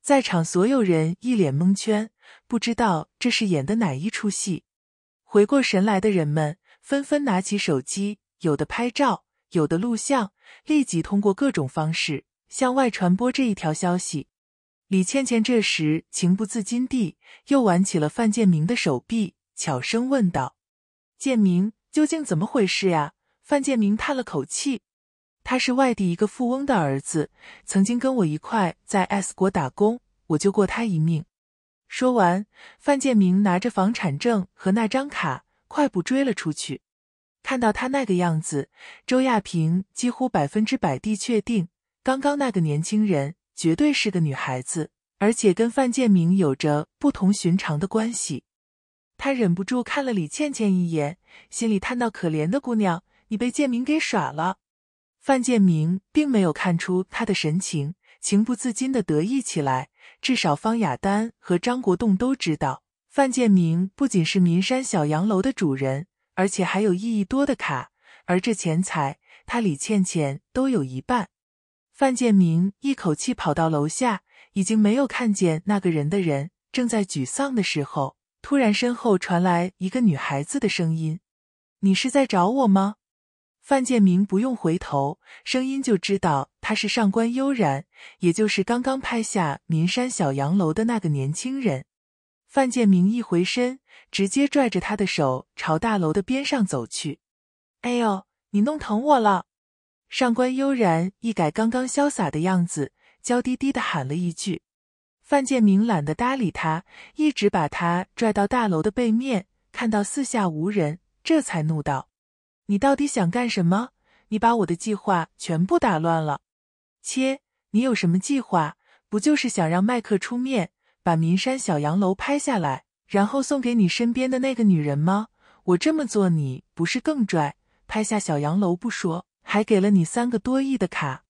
在场所有人一脸蒙圈，不知道这是演的哪一出戏。回过神来的人们纷纷拿起手机，有的拍照，有的录像，立即通过各种方式向外传播这一条消息。李倩倩这时情不自禁地又挽起了范建明的手臂，悄声问道：“建明，究竟怎么回事呀？”范建明叹了口气。他是外地一个富翁的儿子，曾经跟我一块在 S 国打工，我救过他一命。说完，范建明拿着房产证和那张卡，快步追了出去。看到他那个样子，周亚平几乎百分之百地确定，刚刚那个年轻人绝对是个女孩子，而且跟范建明有着不同寻常的关系。他忍不住看了李倩倩一眼，心里叹道：“可怜的姑娘，你被建明给耍了。”范建明并没有看出他的神情，情不自禁的得意起来。至少方雅丹和张国栋都知道，范建明不仅是民山小洋楼的主人，而且还有一亿多的卡。而这钱财，他李倩倩都有一半。范建明一口气跑到楼下，已经没有看见那个人的人，正在沮丧的时候，突然身后传来一个女孩子的声音：“你是在找我吗？”范建明不用回头，声音就知道他是上官悠然，也就是刚刚拍下民山小洋楼的那个年轻人。范建明一回身，直接拽着他的手朝大楼的边上走去。“哎呦，你弄疼我了！”上官悠然一改刚刚潇洒的样子，娇滴滴的喊了一句。范建明懒得搭理他，一直把他拽到大楼的背面，看到四下无人，这才怒道。你到底想干什么？你把我的计划全部打乱了。切，你有什么计划？不就是想让麦克出面把民山小洋楼拍下来，然后送给你身边的那个女人吗？我这么做，你不是更拽？拍下小洋楼不说，还给了你三个多亿的卡。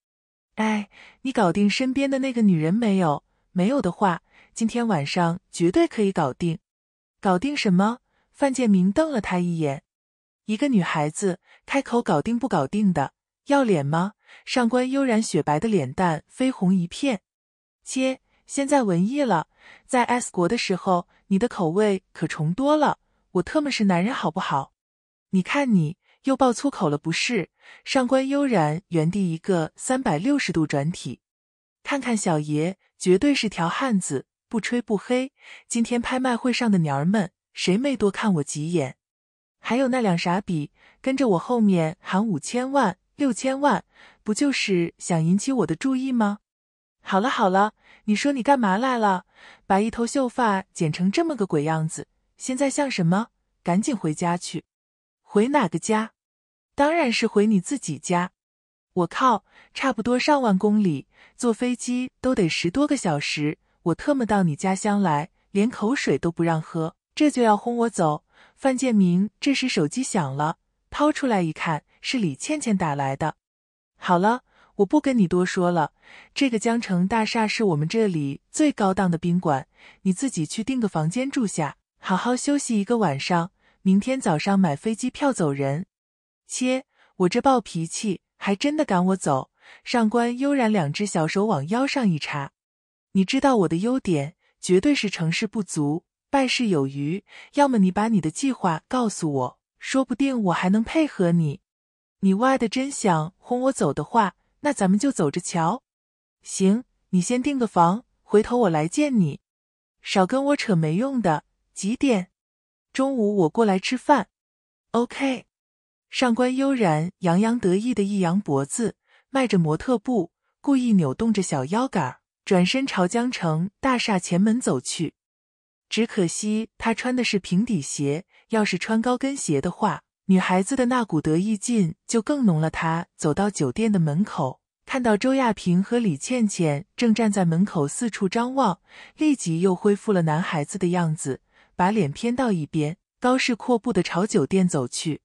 哎，你搞定身边的那个女人没有？没有的话，今天晚上绝对可以搞定。搞定什么？范建明瞪了他一眼。一个女孩子开口搞定不搞定的，要脸吗？上官悠然雪白的脸蛋绯红一片。切，现在文艺了，在 S 国的时候，你的口味可重多了。我特么是男人好不好？你看你又爆粗口了不是？上官悠然原地一个三百六十度转体，看看小爷，绝对是条汉子，不吹不黑。今天拍卖会上的娘儿们，谁没多看我几眼？还有那两傻逼跟着我后面喊五千万、六千万，不就是想引起我的注意吗？好了好了，你说你干嘛来了？把一头秀发剪成这么个鬼样子，现在像什么？赶紧回家去，回哪个家？当然是回你自己家。我靠，差不多上万公里，坐飞机都得十多个小时。我特么到你家乡来，连口水都不让喝，这就要轰我走？范建明这时手机响了，掏出来一看，是李倩倩打来的。好了，我不跟你多说了。这个江城大厦是我们这里最高档的宾馆，你自己去订个房间住下，好好休息一个晚上，明天早上买飞机票走人。切，我这暴脾气还真的赶我走？上官悠然两只小手往腰上一插，你知道我的优点，绝对是成事不足。办事有余，要么你把你的计划告诉我，说不定我还能配合你。你挖的真想轰我走的话，那咱们就走着瞧。行，你先订个房，回头我来见你。少跟我扯没用的。几点？中午我过来吃饭。OK。上官悠然洋洋得意的一扬脖子，迈着模特步，故意扭动着小腰杆，转身朝江城大厦前门走去。只可惜她穿的是平底鞋，要是穿高跟鞋的话，女孩子的那股得意劲就更浓了。她走到酒店的门口，看到周亚平和李倩倩正站在门口四处张望，立即又恢复了男孩子的样子，把脸偏到一边，高势阔步地朝酒店走去。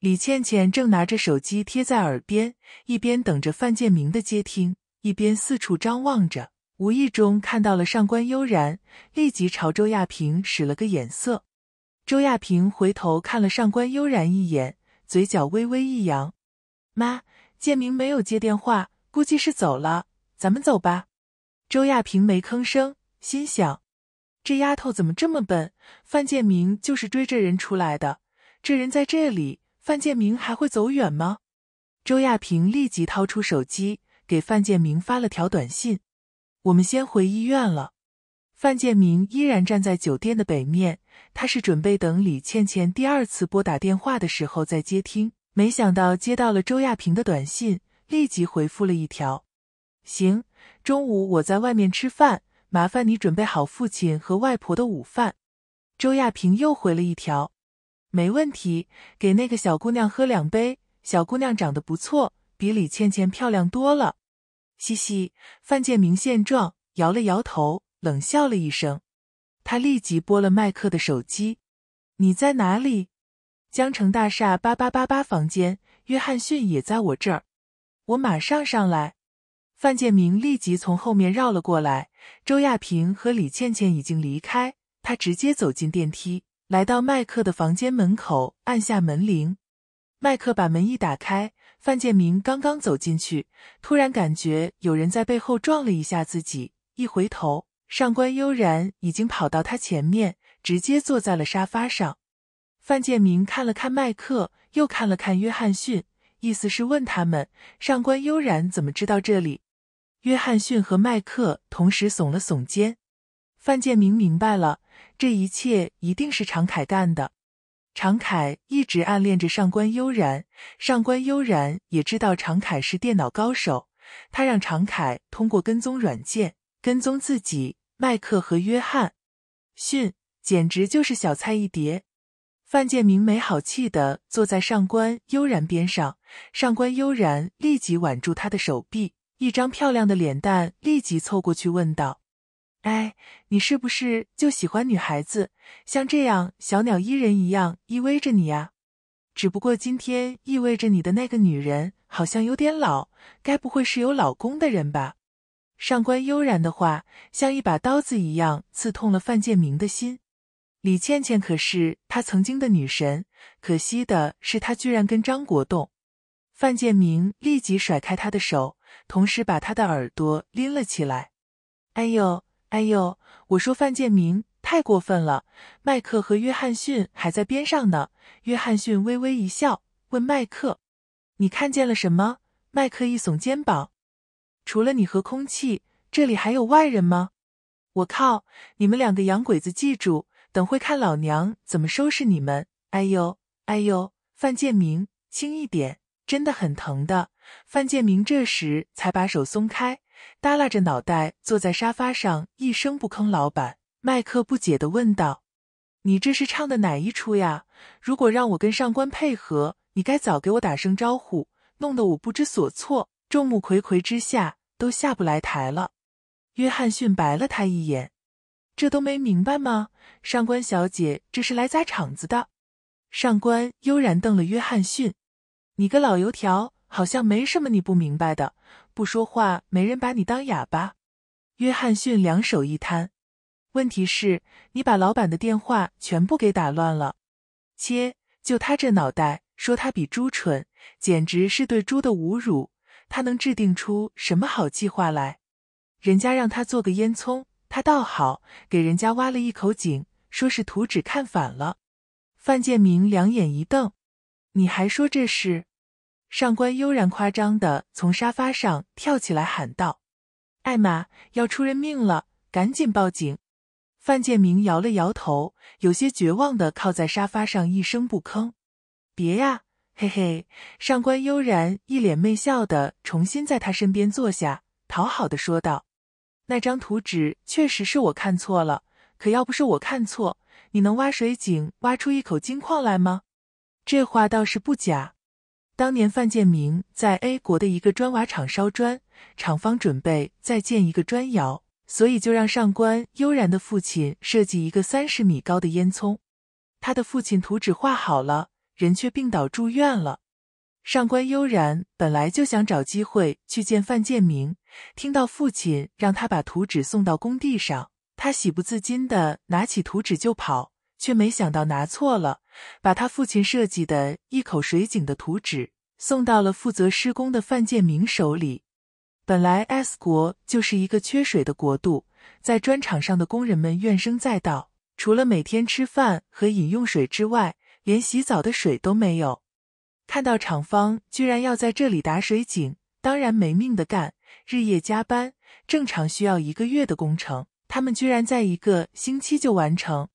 李倩倩正拿着手机贴在耳边，一边等着范建明的接听，一边四处张望着。无意中看到了上官悠然，立即朝周亚平使了个眼色。周亚平回头看了上官悠然一眼，嘴角微微一扬：“妈，建明没有接电话，估计是走了，咱们走吧。”周亚平没吭声，心想：这丫头怎么这么笨？范建明就是追这人出来的，这人在这里，范建明还会走远吗？周亚平立即掏出手机，给范建明发了条短信。我们先回医院了。范建明依然站在酒店的北面，他是准备等李倩倩第二次拨打电话的时候再接听。没想到接到了周亚平的短信，立即回复了一条：“行，中午我在外面吃饭，麻烦你准备好父亲和外婆的午饭。”周亚平又回了一条：“没问题，给那个小姑娘喝两杯。小姑娘长得不错，比李倩倩漂亮多了。”嘻嘻，范建明见状摇了摇头，冷笑了一声。他立即拨了麦克的手机：“你在哪里？江城大厦八八八八房间，约翰逊也在我这儿，我马上上来。”范建明立即从后面绕了过来。周亚平和李倩倩已经离开，他直接走进电梯，来到麦克的房间门口，按下门铃。麦克把门一打开。范建明刚刚走进去，突然感觉有人在背后撞了一下自己。一回头，上官悠然已经跑到他前面，直接坐在了沙发上。范建明看了看麦克，又看了看约翰逊，意思是问他们：上官悠然怎么知道这里？约翰逊和麦克同时耸了耸肩。范建明明白了，这一切一定是常凯干的。常凯一直暗恋着上官悠然，上官悠然也知道常凯是电脑高手，他让常凯通过跟踪软件跟踪自己。麦克和约翰逊简直就是小菜一碟。范建明没好气的坐在上官悠然边上，上官悠然立即挽住他的手臂，一张漂亮的脸蛋立即凑过去问道。哎，你是不是就喜欢女孩子，像这样小鸟依人一样依偎着你呀？只不过今天依偎着你的那个女人好像有点老，该不会是有老公的人吧？上官悠然的话像一把刀子一样刺痛了范建明的心。李倩倩可是他曾经的女神，可惜的是她居然跟张国栋。范建明立即甩开她的手，同时把她的耳朵拎了起来。哎呦！哎呦！我说范建明太过分了，麦克和约翰逊还在边上呢。约翰逊微微一笑，问麦克：“你看见了什么？”麦克一耸肩膀：“除了你和空气，这里还有外人吗？”我靠！你们两个洋鬼子，记住，等会看老娘怎么收拾你们！哎呦，哎呦，范建明，轻一点，真的很疼的。范建明这时才把手松开。耷拉着脑袋坐在沙发上一声不吭。老板麦克不解的问道：“你这是唱的哪一出呀？如果让我跟上官配合，你该早给我打声招呼，弄得我不知所措，众目睽睽之下都下不来台了。”约翰逊白了他一眼：“这都没明白吗？上官小姐这是来砸场子的。”上官悠然瞪了约翰逊：“你个老油条，好像没什么你不明白的。”不说话，没人把你当哑巴。约翰逊两手一摊，问题是，你把老板的电话全部给打乱了。切，就他这脑袋，说他比猪蠢，简直是对猪的侮辱。他能制定出什么好计划来？人家让他做个烟囱，他倒好，给人家挖了一口井，说是图纸看反了。范建明两眼一瞪，你还说这事？上官悠然夸张的从沙发上跳起来，喊道：“艾玛，要出人命了，赶紧报警！”范建明摇了摇头，有些绝望的靠在沙发上，一声不吭。“别呀，嘿嘿。”上官悠然一脸媚笑的重新在他身边坐下，讨好的说道：“那张图纸确实是我看错了，可要不是我看错，你能挖水井挖出一口金矿来吗？”这话倒是不假。当年范建明在 A 国的一个砖瓦厂烧砖，厂方准备再建一个砖窑，所以就让上官悠然的父亲设计一个三十米高的烟囱。他的父亲图纸画好了，人却病倒住院了。上官悠然本来就想找机会去见范建明，听到父亲让他把图纸送到工地上，他喜不自禁的拿起图纸就跑。却没想到拿错了，把他父亲设计的一口水井的图纸送到了负责施工的范建明手里。本来 S 国就是一个缺水的国度，在砖厂上的工人们怨声载道，除了每天吃饭和饮用水之外，连洗澡的水都没有。看到厂方居然要在这里打水井，当然没命的干，日夜加班。正常需要一个月的工程，他们居然在一个星期就完成。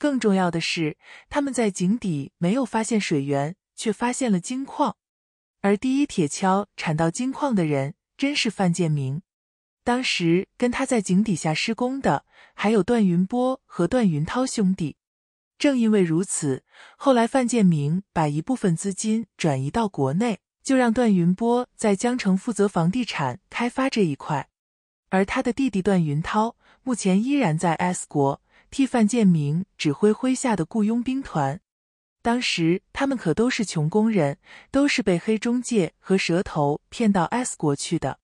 更重要的是，他们在井底没有发现水源，却发现了金矿。而第一铁锹铲到金矿的人，真是范建明。当时跟他在井底下施工的，还有段云波和段云涛兄弟。正因为如此，后来范建明把一部分资金转移到国内，就让段云波在江城负责房地产开发这一块。而他的弟弟段云涛，目前依然在 S 国。替范建明指挥麾下的雇佣兵团，当时他们可都是穷工人，都是被黑中介和蛇头骗到 S 国去的。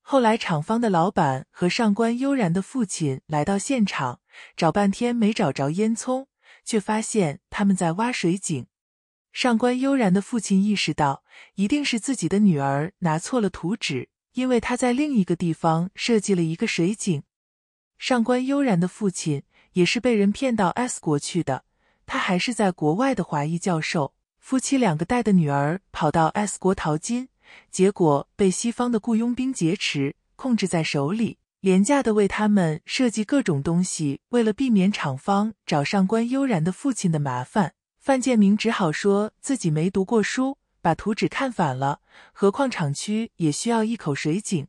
后来厂方的老板和上官悠然的父亲来到现场，找半天没找着烟囱，却发现他们在挖水井。上官悠然的父亲意识到，一定是自己的女儿拿错了图纸，因为他在另一个地方设计了一个水井。上官悠然的父亲。也是被人骗到 S 国去的，他还是在国外的华裔教授，夫妻两个带着女儿跑到 S 国淘金，结果被西方的雇佣兵劫持，控制在手里，廉价的为他们设计各种东西。为了避免厂方找上官悠然的父亲的麻烦，范建明只好说自己没读过书，把图纸看反了。何况厂区也需要一口水井。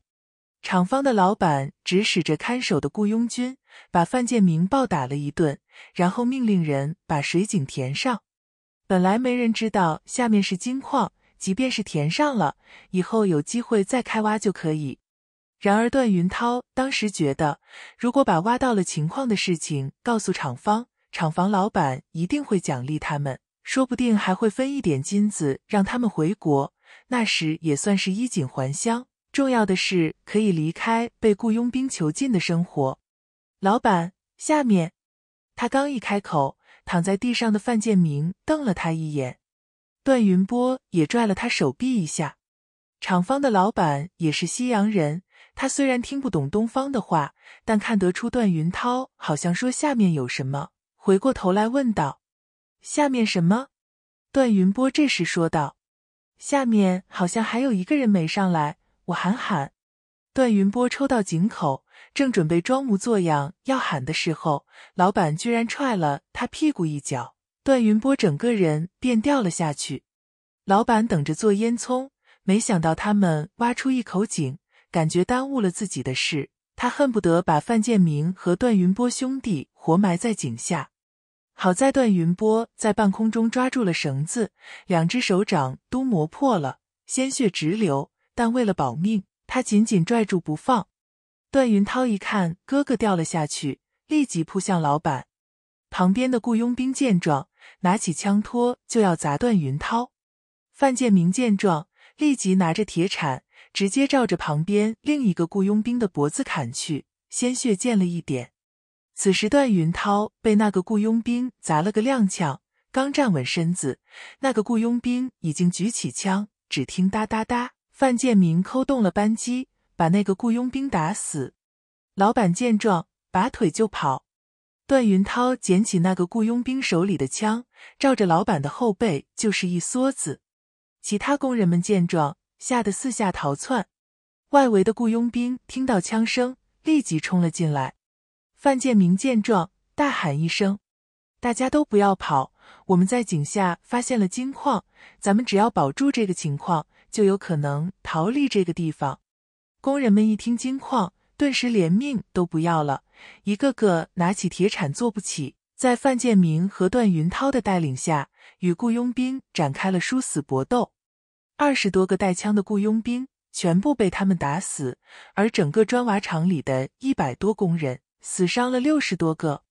厂方的老板指使着看守的雇佣军，把范建明暴打了一顿，然后命令人把水井填上。本来没人知道下面是金矿，即便是填上了，以后有机会再开挖就可以。然而段云涛当时觉得，如果把挖到了情况的事情告诉厂方，厂房老板一定会奖励他们，说不定还会分一点金子让他们回国，那时也算是衣锦还乡。重要的是可以离开被雇佣兵囚禁的生活。老板，下面。他刚一开口，躺在地上的范建明瞪了他一眼。段云波也拽了他手臂一下。厂方的老板也是西洋人，他虽然听不懂东方的话，但看得出段云涛好像说下面有什么，回过头来问道：“下面什么？”段云波这时说道：“下面好像还有一个人没上来。”我喊喊，段云波抽到井口，正准备装模作样要喊的时候，老板居然踹了他屁股一脚，段云波整个人便掉了下去。老板等着做烟囱，没想到他们挖出一口井，感觉耽误了自己的事，他恨不得把范建明和段云波兄弟活埋在井下。好在段云波在半空中抓住了绳子，两只手掌都磨破了，鲜血直流。但为了保命，他紧紧拽住不放。段云涛一看哥哥掉了下去，立即扑向老板。旁边的雇佣兵见状，拿起枪托就要砸段云涛。范建明见状，立即拿着铁铲，直接照着旁边另一个雇佣兵的脖子砍去，鲜血溅了一点。此时段云涛被那个雇佣兵砸了个踉跄，刚站稳身子，那个雇佣兵已经举起枪，只听哒哒哒。范建明扣动了扳机，把那个雇佣兵打死。老板见状，拔腿就跑。段云涛捡起那个雇佣兵手里的枪，照着老板的后背就是一梭子。其他工人们见状，吓得四下逃窜。外围的雇佣兵听到枪声，立即冲了进来。范建明见状，大喊一声：“大家都不要跑，我们在井下发现了金矿，咱们只要保住这个情况。”就有可能逃离这个地方。工人们一听金矿，顿时连命都不要了，一个个拿起铁铲，坐不起。在范建明和段云涛的带领下，与雇佣兵展开了殊死搏斗。二十多个带枪的雇佣兵全部被他们打死，而整个砖瓦厂里的一百多工人死伤了六十多个。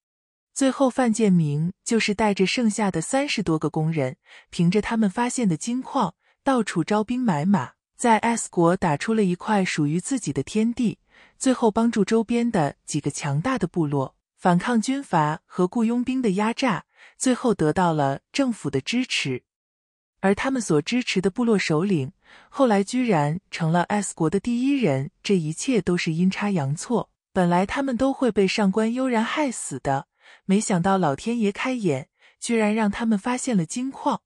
最后，范建明就是带着剩下的三十多个工人，凭着他们发现的金矿。到处招兵买马，在 S 国打出了一块属于自己的天地。最后帮助周边的几个强大的部落反抗军阀和雇佣兵的压榨，最后得到了政府的支持。而他们所支持的部落首领，后来居然成了 S 国的第一人。这一切都是阴差阳错，本来他们都会被上官悠然害死的，没想到老天爷开眼，居然让他们发现了金矿。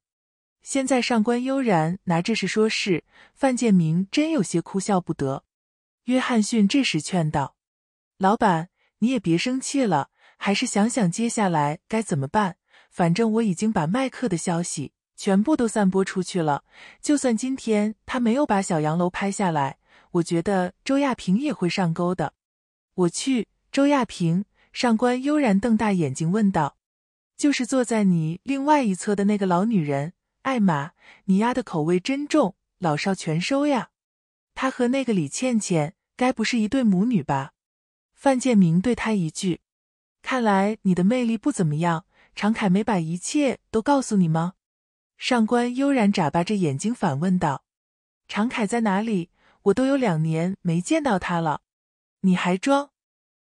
现在上官悠然拿这事说事，范建明真有些哭笑不得。约翰逊这时劝道：“老板，你也别生气了，还是想想接下来该怎么办。反正我已经把麦克的消息全部都散播出去了，就算今天他没有把小洋楼拍下来，我觉得周亚平也会上钩的。”我去，周亚平！上官悠然瞪大眼睛问道：“就是坐在你另外一侧的那个老女人？”艾玛，你丫的口味真重，老少全收呀！他和那个李倩倩该不是一对母女吧？范建明对他一句：“看来你的魅力不怎么样。”常凯没把一切都告诉你吗？上官悠然眨巴着眼睛反问道：“常凯在哪里？我都有两年没见到他了。”你还装？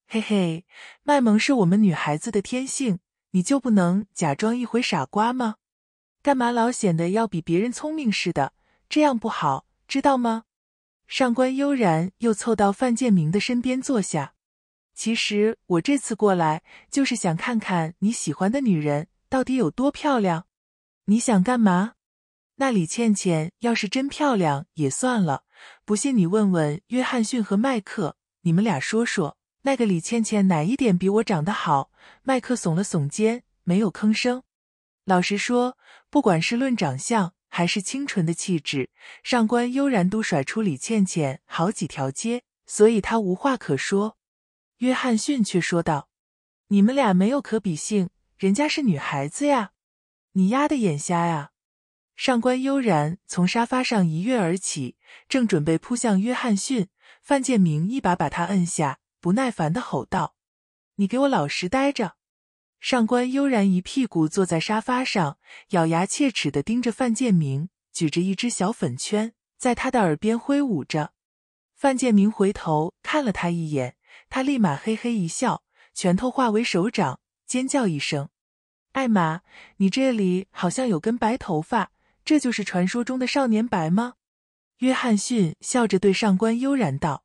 嘿嘿，卖萌是我们女孩子的天性，你就不能假装一回傻瓜吗？干嘛老显得要比别人聪明似的？这样不好，知道吗？上官悠然又凑到范建明的身边坐下。其实我这次过来就是想看看你喜欢的女人到底有多漂亮。你想干嘛？那李倩倩要是真漂亮也算了，不信你问问约翰逊和麦克，你们俩说说那个李倩倩哪一点比我长得好？麦克耸了耸肩，没有吭声。老实说。不管是论长相，还是清纯的气质，上官悠然都甩出李倩倩好几条街，所以他无话可说。约翰逊却说道：“你们俩没有可比性，人家是女孩子呀，你丫的眼瞎呀！”上官悠然从沙发上一跃而起，正准备扑向约翰逊，范建明一把把他摁下，不耐烦的吼道：“你给我老实待着！”上官悠然一屁股坐在沙发上，咬牙切齿地盯着范建明，举着一只小粉圈在他的耳边挥舞着。范建明回头看了他一眼，他立马嘿嘿一笑，拳头化为手掌，尖叫一声：“艾玛，你这里好像有根白头发，这就是传说中的少年白吗？”约翰逊笑着对上官悠然道：“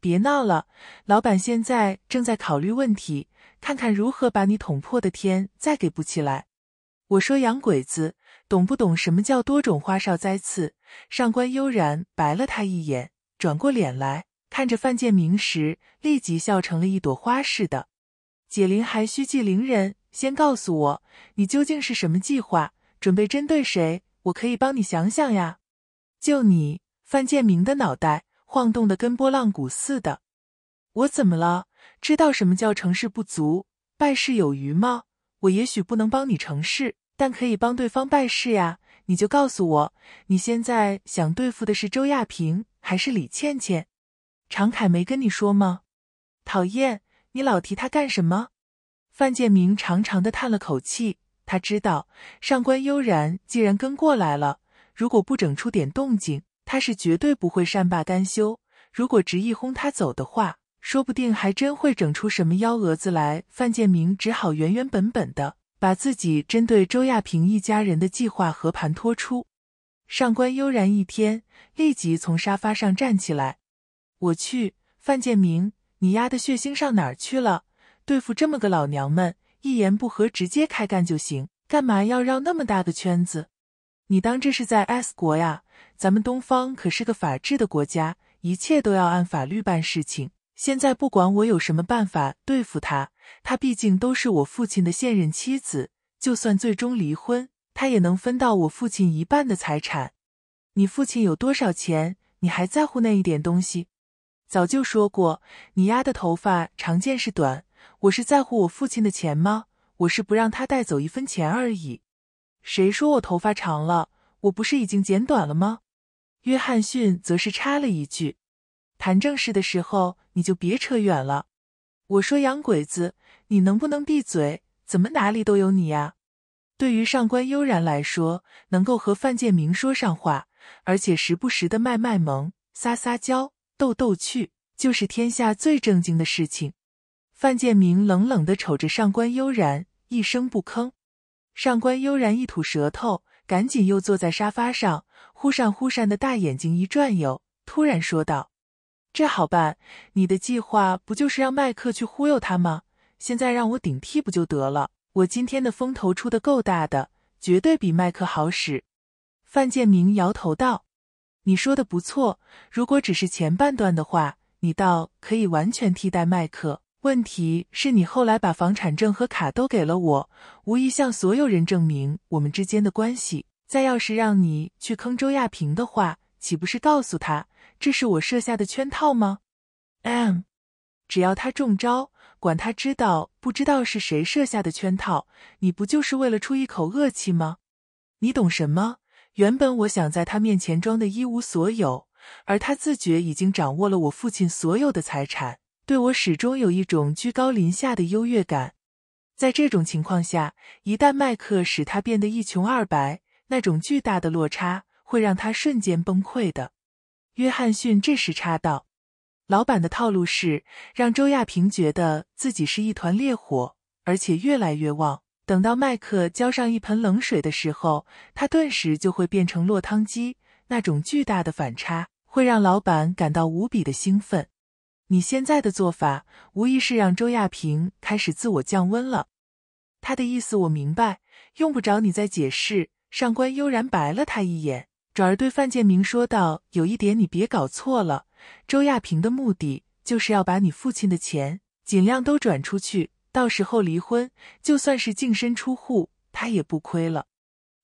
别闹了，老板现在正在考虑问题。”看看如何把你捅破的天再给补起来。我说洋鬼子，懂不懂什么叫多种花哨灾刺？上官悠然白了他一眼，转过脸来看着范建明时，立即笑成了一朵花似的。解铃还须系铃人，先告诉我你究竟是什么计划，准备针对谁？我可以帮你想想呀。就你范建明的脑袋晃动的跟波浪鼓似的，我怎么了？知道什么叫成事不足败事有余吗？我也许不能帮你成事，但可以帮对方败事呀。你就告诉我，你现在想对付的是周亚平还是李倩倩？常凯没跟你说吗？讨厌，你老提他干什么？范建明长长的叹了口气，他知道上官悠然既然跟过来了，如果不整出点动静，他是绝对不会善罢甘休。如果执意轰他走的话。说不定还真会整出什么幺蛾子来。范建明只好原原本本的把自己针对周亚平一家人的计划和盘托出。上官悠然一天，立即从沙发上站起来：“我去，范建明，你丫的血腥上哪儿去了？对付这么个老娘们，一言不合直接开干就行，干嘛要绕那么大的圈子？你当这是在 S 国呀？咱们东方可是个法治的国家，一切都要按法律办事情。”现在不管我有什么办法对付她，她毕竟都是我父亲的现任妻子。就算最终离婚，她也能分到我父亲一半的财产。你父亲有多少钱？你还在乎那一点东西？早就说过，你丫的头发长见识短。我是在乎我父亲的钱吗？我是不让他带走一分钱而已。谁说我头发长了？我不是已经剪短了吗？约翰逊则是插了一句。谈正事的时候你就别扯远了。我说洋鬼子，你能不能闭嘴？怎么哪里都有你呀？对于上官悠然来说，能够和范建明说上话，而且时不时的卖卖萌、撒撒娇、逗逗趣，就是天下最正经的事情。范建明冷冷的瞅着上官悠然，一声不吭。上官悠然一吐舌头，赶紧又坐在沙发上，忽闪忽闪的大眼睛一转悠，突然说道。这好办，你的计划不就是让麦克去忽悠他吗？现在让我顶替不就得了？我今天的风头出的够大的，绝对比麦克好使。范建明摇头道：“你说的不错，如果只是前半段的话，你倒可以完全替代麦克。问题是你后来把房产证和卡都给了我，无疑向所有人证明我们之间的关系。再要是让你去坑周亚平的话……”岂不是告诉他，这是我设下的圈套吗？M，只要他中招，管他知道不知道是谁设下的圈套？你不就是为了出一口恶气吗？你懂什么？原本我想在他面前装的一无所有，而他自觉已经掌握了我父亲所有的财产，对我始终有一种居高临下的优越感。在这种情况下，一旦麦克使他变得一穷二白，那种巨大的落差。会让他瞬间崩溃的。约翰逊这时插道：“老板的套路是让周亚平觉得自己是一团烈火，而且越来越旺。等到麦克浇上一盆冷水的时候，他顿时就会变成落汤鸡。那种巨大的反差会让老板感到无比的兴奋。你现在的做法无疑是让周亚平开始自我降温了。他的意思我明白，用不着你再解释。”上官悠然白了他一眼。转而对范建明说道：“有一点你别搞错了，周亚平的目的就是要把你父亲的钱尽量都转出去，到时候离婚，就算是净身出户，他也不亏了。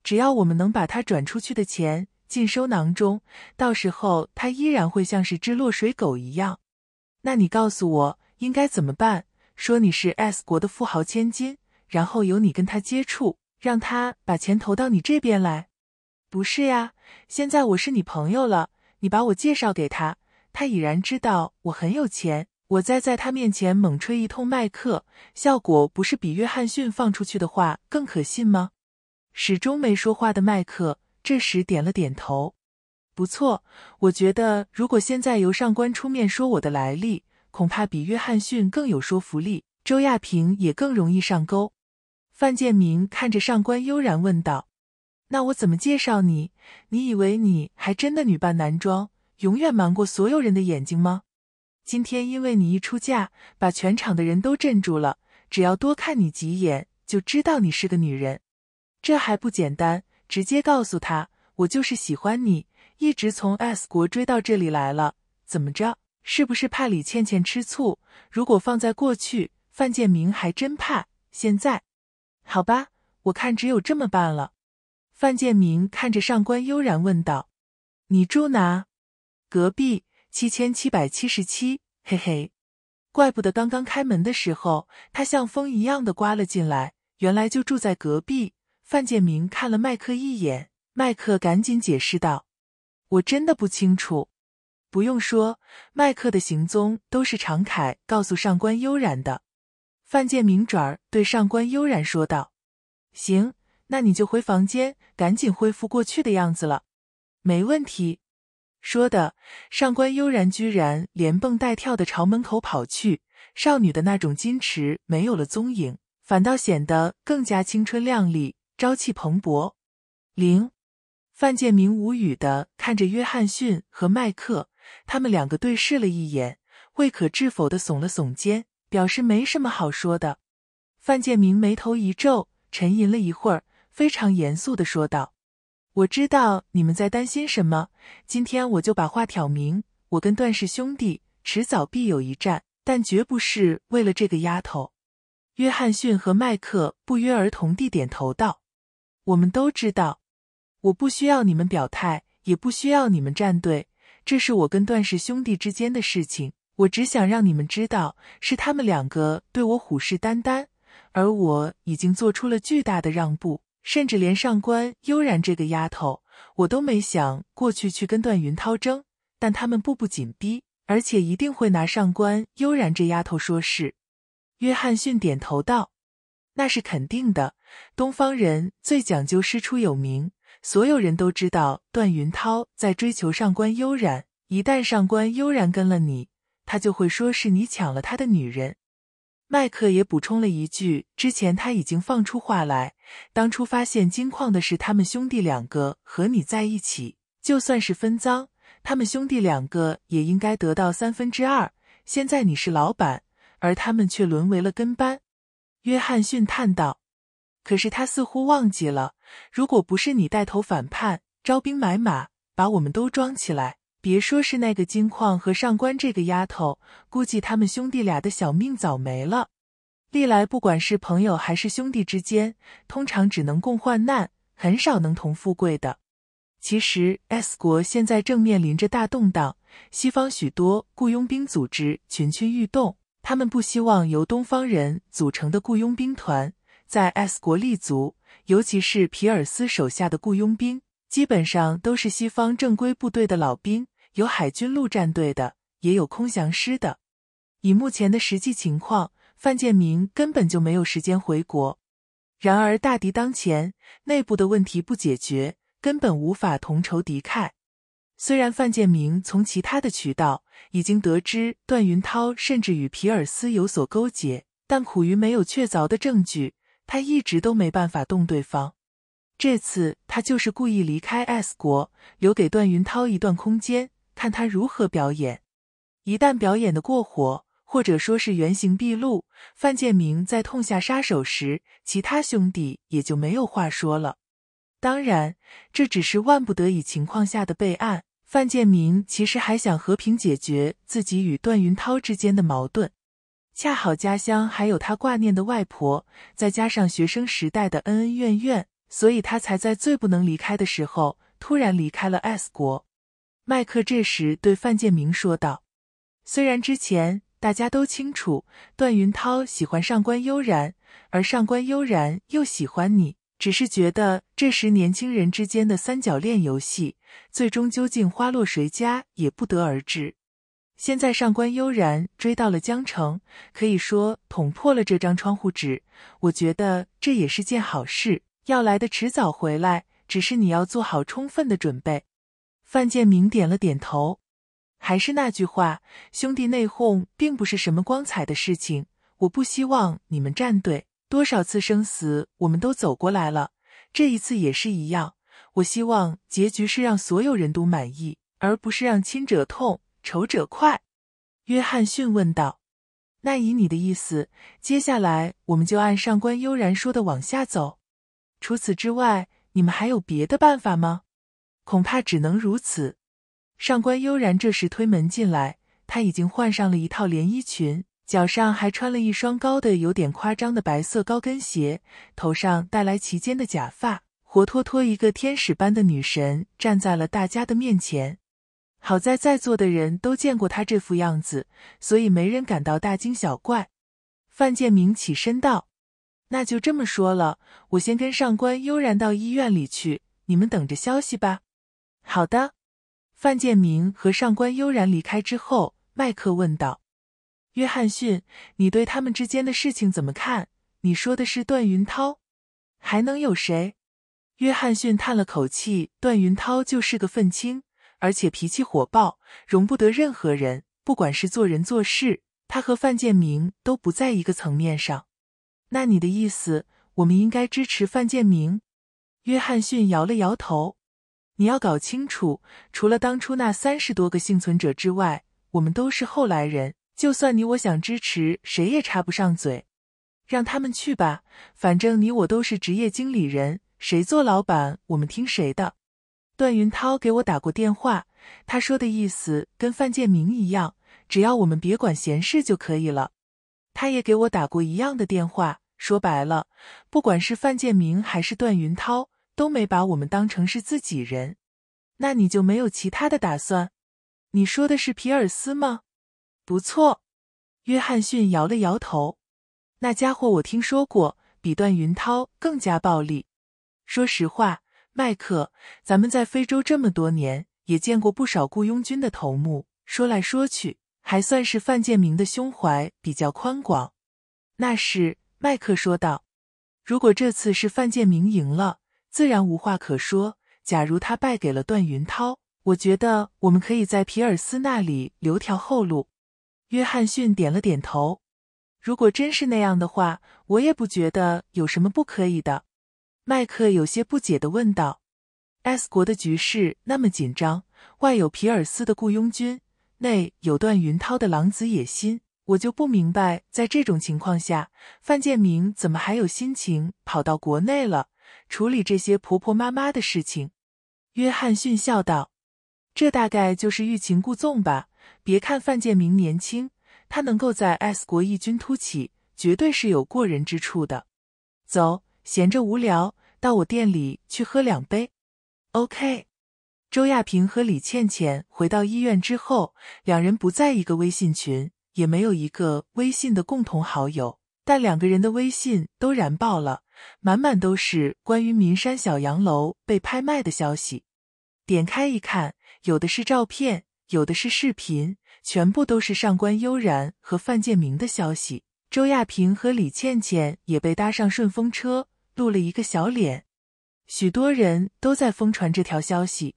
只要我们能把他转出去的钱尽收囊中，到时候他依然会像是只落水狗一样。那你告诉我应该怎么办？说你是 S 国的富豪千金，然后由你跟他接触，让他把钱投到你这边来，不是呀？”现在我是你朋友了，你把我介绍给他，他已然知道我很有钱，我再在他面前猛吹一通，麦克效果不是比约翰逊放出去的话更可信吗？始终没说话的麦克这时点了点头。不错，我觉得如果现在由上官出面说我的来历，恐怕比约翰逊更有说服力，周亚平也更容易上钩。范建明看着上官悠然问道。那我怎么介绍你？你以为你还真的女扮男装，永远瞒过所有人的眼睛吗？今天因为你一出嫁，把全场的人都镇住了。只要多看你几眼，就知道你是个女人。这还不简单？直接告诉他，我就是喜欢你，一直从 S 国追到这里来了。怎么着？是不是怕李倩倩吃醋？如果放在过去，范建明还真怕。现在，好吧，我看只有这么办了。范建明看着上官悠然问道：“你住哪？隔壁七千七百七十七。”嘿嘿，怪不得刚刚开门的时候他像风一样的刮了进来，原来就住在隔壁。范建明看了麦克一眼，麦克赶紧解释道：“我真的不清楚。”不用说，麦克的行踪都是常凯告诉上官悠然的。范建明转而对上官悠然说道：“行。”那你就回房间，赶紧恢复过去的样子了。没问题。说的，上官悠然居然连蹦带跳的朝门口跑去，少女的那种矜持没有了踪影，反倒显得更加青春靓丽、朝气蓬勃。零。范建明无语的看着约翰逊和麦克，他们两个对视了一眼，未可置否的耸了耸肩，表示没什么好说的。范建明眉头一皱，沉吟了一会儿。非常严肃的说道：“我知道你们在担心什么。今天我就把话挑明。我跟段氏兄弟迟早必有一战，但绝不是为了这个丫头。”约翰逊和麦克不约而同地点头道：“我们都知道。”我不需要你们表态，也不需要你们站队。这是我跟段氏兄弟之间的事情。我只想让你们知道，是他们两个对我虎视眈眈，而我已经做出了巨大的让步。甚至连上官悠然这个丫头，我都没想过去去跟段云涛争，但他们步步紧逼，而且一定会拿上官悠然这丫头说事。约翰逊点头道：“那是肯定的，东方人最讲究师出有名，所有人都知道段云涛在追求上官悠然，一旦上官悠然跟了你，他就会说是你抢了他的女人。”麦克也补充了一句：“之前他已经放出话来，当初发现金矿的是他们兄弟两个和你在一起，就算是分赃，他们兄弟两个也应该得到三分之二。现在你是老板，而他们却沦为了跟班。”约翰逊叹道：“可是他似乎忘记了，如果不是你带头反叛，招兵买马，把我们都装起来。”别说是那个金矿和上官这个丫头，估计他们兄弟俩的小命早没了。历来不管是朋友还是兄弟之间，通常只能共患难，很少能同富贵的。其实 S 国现在正面临着大动荡，西方许多雇佣兵组织蠢蠢欲动，他们不希望由东方人组成的雇佣兵团在 S 国立足，尤其是皮尔斯手下的雇佣兵。基本上都是西方正规部队的老兵，有海军陆战队的，也有空降师的。以目前的实际情况，范建明根本就没有时间回国。然而大敌当前，内部的问题不解决，根本无法同仇敌忾。虽然范建明从其他的渠道已经得知段云涛甚至与皮尔斯有所勾结，但苦于没有确凿的证据，他一直都没办法动对方。这次他就是故意离开 S 国，留给段云涛一段空间，看他如何表演。一旦表演的过火，或者说是原形毕露，范建明在痛下杀手时，其他兄弟也就没有话说了。当然，这只是万不得已情况下的备案。范建明其实还想和平解决自己与段云涛之间的矛盾，恰好家乡还有他挂念的外婆，再加上学生时代的恩恩怨怨。所以他才在最不能离开的时候突然离开了 S 国。麦克这时对范建明说道：“虽然之前大家都清楚段云涛喜欢上官悠然，而上官悠然又喜欢你，只是觉得这时年轻人之间的三角恋游戏，最终究竟花落谁家也不得而知。现在上官悠然追到了江城，可以说捅破了这张窗户纸。我觉得这也是件好事。”要来的迟早回来，只是你要做好充分的准备。范建明点了点头。还是那句话，兄弟内讧并不是什么光彩的事情。我不希望你们站队。多少次生死，我们都走过来了，这一次也是一样。我希望结局是让所有人都满意，而不是让亲者痛，仇者快。约翰逊问道：“那以你的意思，接下来我们就按上官悠然说的往下走？”除此之外，你们还有别的办法吗？恐怕只能如此。上官悠然这时推门进来，他已经换上了一套连衣裙，脚上还穿了一双高的、有点夸张的白色高跟鞋，头上带来齐肩的假发，活脱脱一个天使般的女神站在了大家的面前。好在在座的人都见过她这副样子，所以没人感到大惊小怪。范建明起身道。那就这么说了，我先跟上官悠然到医院里去，你们等着消息吧。好的。范建明和上官悠然离开之后，麦克问道：“约翰逊，你对他们之间的事情怎么看？你说的是段云涛，还能有谁？”约翰逊叹了口气：“段云涛就是个愤青，而且脾气火爆，容不得任何人。不管是做人做事，他和范建明都不在一个层面上。”那你的意思，我们应该支持范建明？约翰逊摇了摇头。你要搞清楚，除了当初那三十多个幸存者之外，我们都是后来人。就算你我想支持，谁也插不上嘴。让他们去吧，反正你我都是职业经理人，谁做老板，我们听谁的。段云涛给我打过电话，他说的意思跟范建明一样，只要我们别管闲事就可以了。他也给我打过一样的电话。说白了，不管是范建明还是段云涛，都没把我们当成是自己人。那你就没有其他的打算？你说的是皮尔斯吗？不错。约翰逊摇了摇头。那家伙我听说过，比段云涛更加暴力。说实话，麦克，咱们在非洲这么多年，也见过不少雇佣军的头目。说来说去，还算是范建明的胸怀比较宽广。那是。麦克说道：“如果这次是范建明赢了，自然无话可说。假如他败给了段云涛，我觉得我们可以在皮尔斯那里留条后路。”约翰逊点了点头：“如果真是那样的话，我也不觉得有什么不可以的。”麦克有些不解的问道：“S 国的局势那么紧张，外有皮尔斯的雇佣军，内有段云涛的狼子野心。”我就不明白，在这种情况下，范建明怎么还有心情跑到国内了，处理这些婆婆妈妈的事情？约翰逊笑道：“这大概就是欲擒故纵吧。别看范建明年轻，他能够在 S 国异军突起，绝对是有过人之处的。走，闲着无聊，到我店里去喝两杯。”OK。周亚平和李倩倩回到医院之后，两人不在一个微信群。也没有一个微信的共同好友，但两个人的微信都燃爆了，满满都是关于民山小洋楼被拍卖的消息。点开一看，有的是照片，有的是视频，全部都是上官悠然和范建明的消息。周亚平和李倩倩也被搭上顺风车，露了一个小脸。许多人都在疯传这条消息。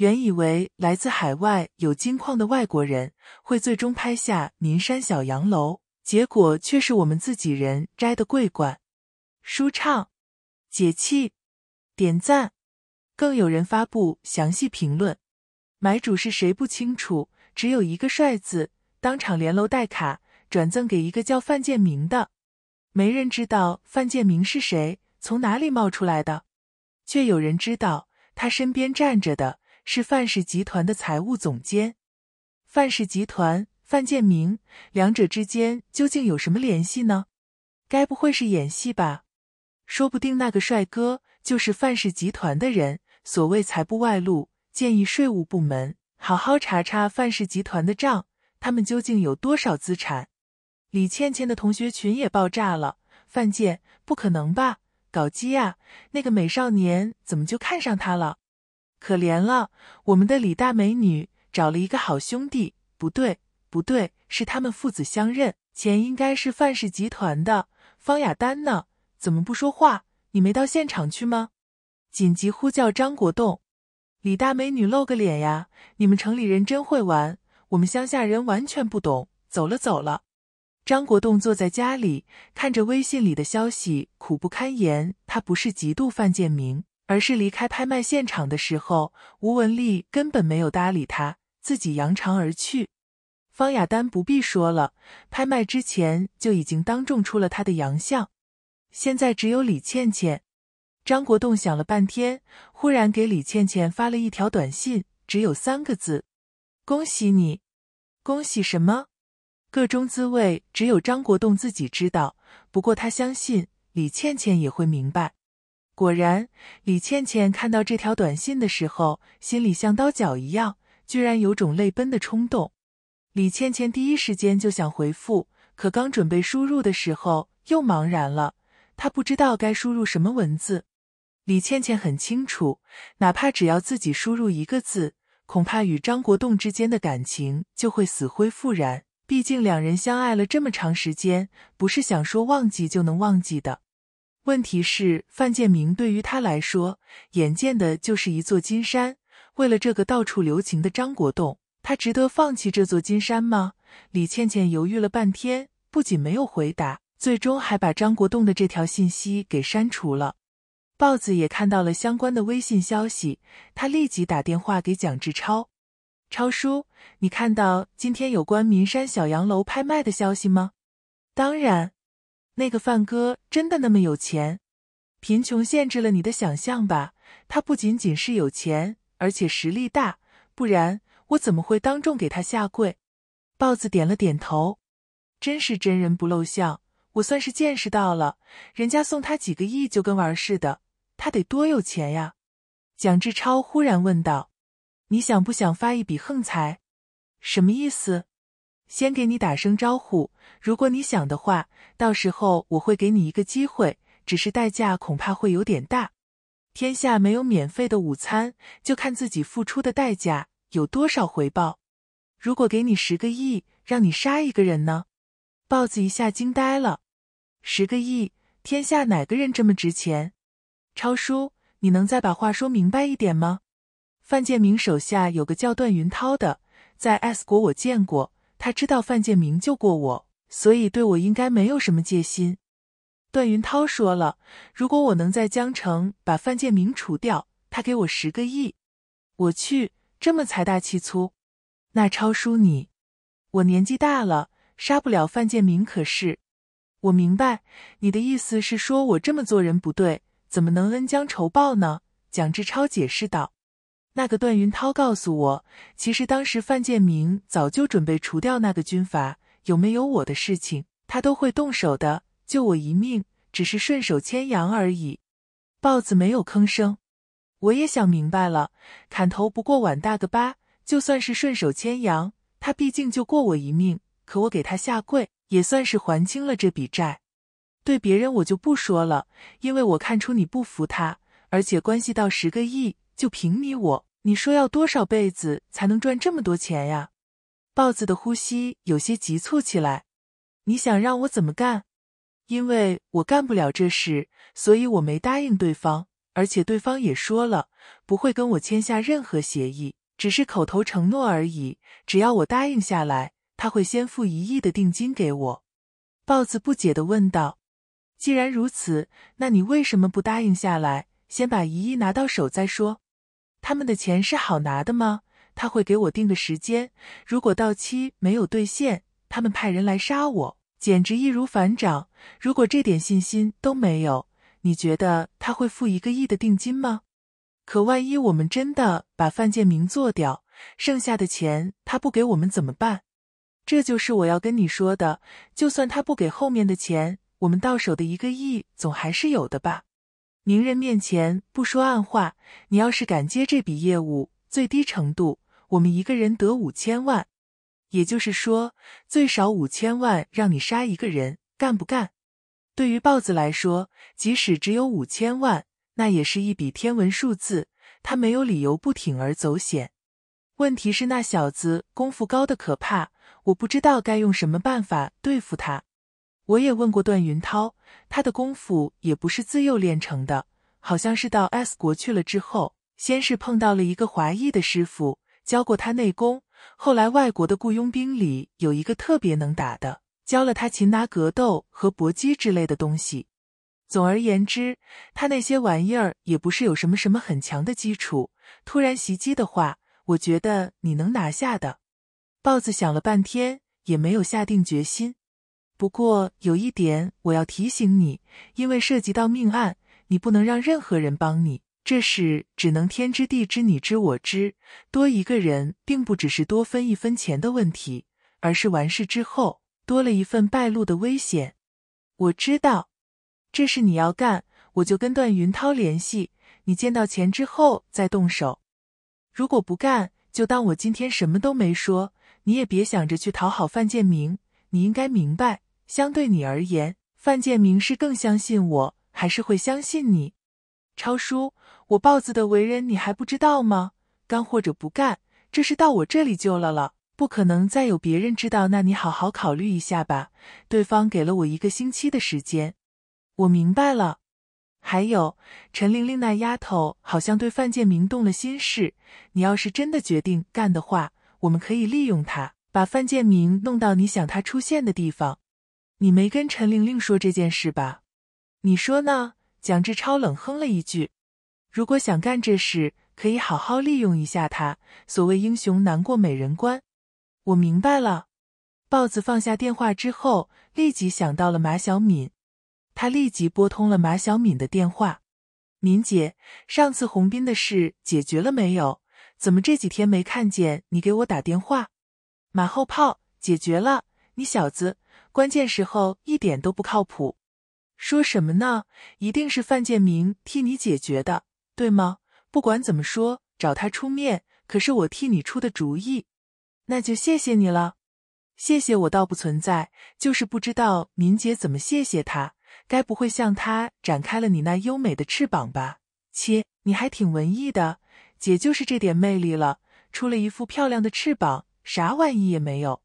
原以为来自海外有金矿的外国人会最终拍下岷山小洋楼，结果却是我们自己人摘的桂冠，舒畅，解气，点赞。更有人发布详细评论，买主是谁不清楚，只有一个帅字，当场连楼带卡转赠给一个叫范建明的。没人知道范建明是谁，从哪里冒出来的，却有人知道他身边站着的。是范氏集团的财务总监，范氏集团范建明，两者之间究竟有什么联系呢？该不会是演戏吧？说不定那个帅哥就是范氏集团的人。所谓财不外露，建议税务部门好好查查范氏集团的账，他们究竟有多少资产？李倩倩的同学群也爆炸了，范建不可能吧？搞基啊！那个美少年怎么就看上他了？可怜了我们的李大美女，找了一个好兄弟。不对，不对，是他们父子相认。钱应该是范氏集团的。方雅丹呢？怎么不说话？你没到现场去吗？紧急呼叫张国栋。李大美女露个脸呀！你们城里人真会玩，我们乡下人完全不懂。走了，走了。张国栋坐在家里，看着微信里的消息，苦不堪言。他不是嫉妒范建明。而是离开拍卖现场的时候，吴文丽根本没有搭理他，自己扬长而去。方雅丹不必说了，拍卖之前就已经当众出了他的洋相。现在只有李倩倩、张国栋想了半天，忽然给李倩倩发了一条短信，只有三个字：“恭喜你。”恭喜什么？各中滋味只有张国栋自己知道。不过他相信李倩倩也会明白。果然，李倩倩看到这条短信的时候，心里像刀绞一样，居然有种泪奔的冲动。李倩倩第一时间就想回复，可刚准备输入的时候，又茫然了。她不知道该输入什么文字。李倩倩很清楚，哪怕只要自己输入一个字，恐怕与张国栋之间的感情就会死灰复燃。毕竟两人相爱了这么长时间，不是想说忘记就能忘记的。问题是，范建明对于他来说，眼见的就是一座金山。为了这个到处留情的张国栋，他值得放弃这座金山吗？李倩倩犹豫了半天，不仅没有回答，最终还把张国栋的这条信息给删除了。豹子也看到了相关的微信消息，他立即打电话给蒋志超：“超叔，你看到今天有关民山小洋楼拍卖的消息吗？”“当然。”那个范哥真的那么有钱？贫穷限制了你的想象吧？他不仅仅是有钱，而且实力大，不然我怎么会当众给他下跪？豹子点了点头，真是真人不露相，我算是见识到了，人家送他几个亿就跟玩似的，他得多有钱呀！蒋志超忽然问道：“你想不想发一笔横财？什么意思？”先给你打声招呼，如果你想的话，到时候我会给你一个机会，只是代价恐怕会有点大。天下没有免费的午餐，就看自己付出的代价有多少回报。如果给你十个亿，让你杀一个人呢？豹子一下惊呆了，十个亿，天下哪个人这么值钱？超叔，你能再把话说明白一点吗？范建明手下有个叫段云涛的，在 S 国我见过。他知道范建明救过我，所以对我应该没有什么戒心。段云涛说了，如果我能在江城把范建明除掉，他给我十个亿。我去，这么财大气粗，那超叔你，我年纪大了，杀不了范建明。可是，我明白你的意思是说我这么做人不对，怎么能恩将仇报呢？蒋志超解释道。那个段云涛告诉我，其实当时范建明早就准备除掉那个军阀，有没有我的事情，他都会动手的，救我一命，只是顺手牵羊而已。豹子没有吭声，我也想明白了，砍头不过碗大个疤，就算是顺手牵羊，他毕竟救过我一命，可我给他下跪，也算是还清了这笔债。对别人我就不说了，因为我看出你不服他，而且关系到十个亿。就凭你我，你说要多少辈子才能赚这么多钱呀？豹子的呼吸有些急促起来。你想让我怎么干？因为我干不了这事，所以我没答应对方。而且对方也说了，不会跟我签下任何协议，只是口头承诺而已。只要我答应下来，他会先付一亿的定金给我。豹子不解的问道：“既然如此，那你为什么不答应下来，先把一亿拿到手再说？”他们的钱是好拿的吗？他会给我定个时间，如果到期没有兑现，他们派人来杀我，简直易如反掌。如果这点信心都没有，你觉得他会付一个亿的定金吗？可万一我们真的把范建明做掉，剩下的钱他不给我们怎么办？这就是我要跟你说的，就算他不给后面的钱，我们到手的一个亿总还是有的吧。名人面前不说暗话，你要是敢接这笔业务，最低程度，我们一个人得五千万，也就是说，最少五千万让你杀一个人，干不干？对于豹子来说，即使只有五千万，那也是一笔天文数字，他没有理由不铤而走险。问题是那小子功夫高的可怕，我不知道该用什么办法对付他。我也问过段云涛，他的功夫也不是自幼练成的，好像是到 S 国去了之后，先是碰到了一个华裔的师傅教过他内功，后来外国的雇佣兵里有一个特别能打的，教了他擒拿格斗和搏击之类的东西。总而言之，他那些玩意儿也不是有什么什么很强的基础。突然袭击的话，我觉得你能拿下的。豹子想了半天，也没有下定决心。不过有一点我要提醒你，因为涉及到命案，你不能让任何人帮你。这事只能天知地知你知我知，多一个人并不只是多分一分钱的问题，而是完事之后多了一份败露的危险。我知道，这事你要干，我就跟段云涛联系。你见到钱之后再动手，如果不干，就当我今天什么都没说。你也别想着去讨好范建明，你应该明白。相对你而言，范建明是更相信我，还是会相信你，超叔？我豹子的为人你还不知道吗？干或者不干，这事到我这里就了了，不可能再有别人知道。那你好好考虑一下吧。对方给了我一个星期的时间，我明白了。还有陈玲玲那丫头好像对范建明动了心事，你要是真的决定干的话，我们可以利用她，把范建明弄到你想他出现的地方。你没跟陈玲玲说这件事吧？你说呢？蒋志超冷哼了一句：“如果想干这事，可以好好利用一下他。所谓英雄难过美人关。”我明白了。豹子放下电话之后，立即想到了马小敏，他立即拨通了马小敏的电话：“敏姐，上次洪斌的事解决了没有？怎么这几天没看见你给我打电话？”马后炮解决了，你小子。关键时候一点都不靠谱，说什么呢？一定是范建明替你解决的，对吗？不管怎么说，找他出面，可是我替你出的主意，那就谢谢你了。谢谢我倒不存在，就是不知道敏姐怎么谢谢他。该不会向他展开了你那优美的翅膀吧？切，你还挺文艺的，姐就是这点魅力了，出了一副漂亮的翅膀，啥玩意也没有。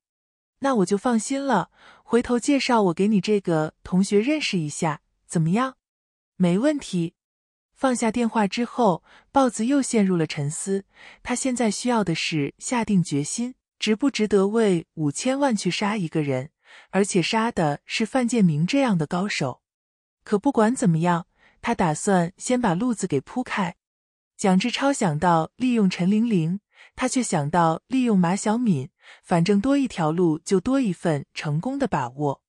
那我就放心了。回头介绍我给你这个同学认识一下，怎么样？没问题。放下电话之后，豹子又陷入了沉思。他现在需要的是下定决心，值不值得为五千万去杀一个人？而且杀的是范建明这样的高手。可不管怎么样，他打算先把路子给铺开。蒋志超想到利用陈玲玲，他却想到利用马小敏。反正多一条路就多一份成功的把握。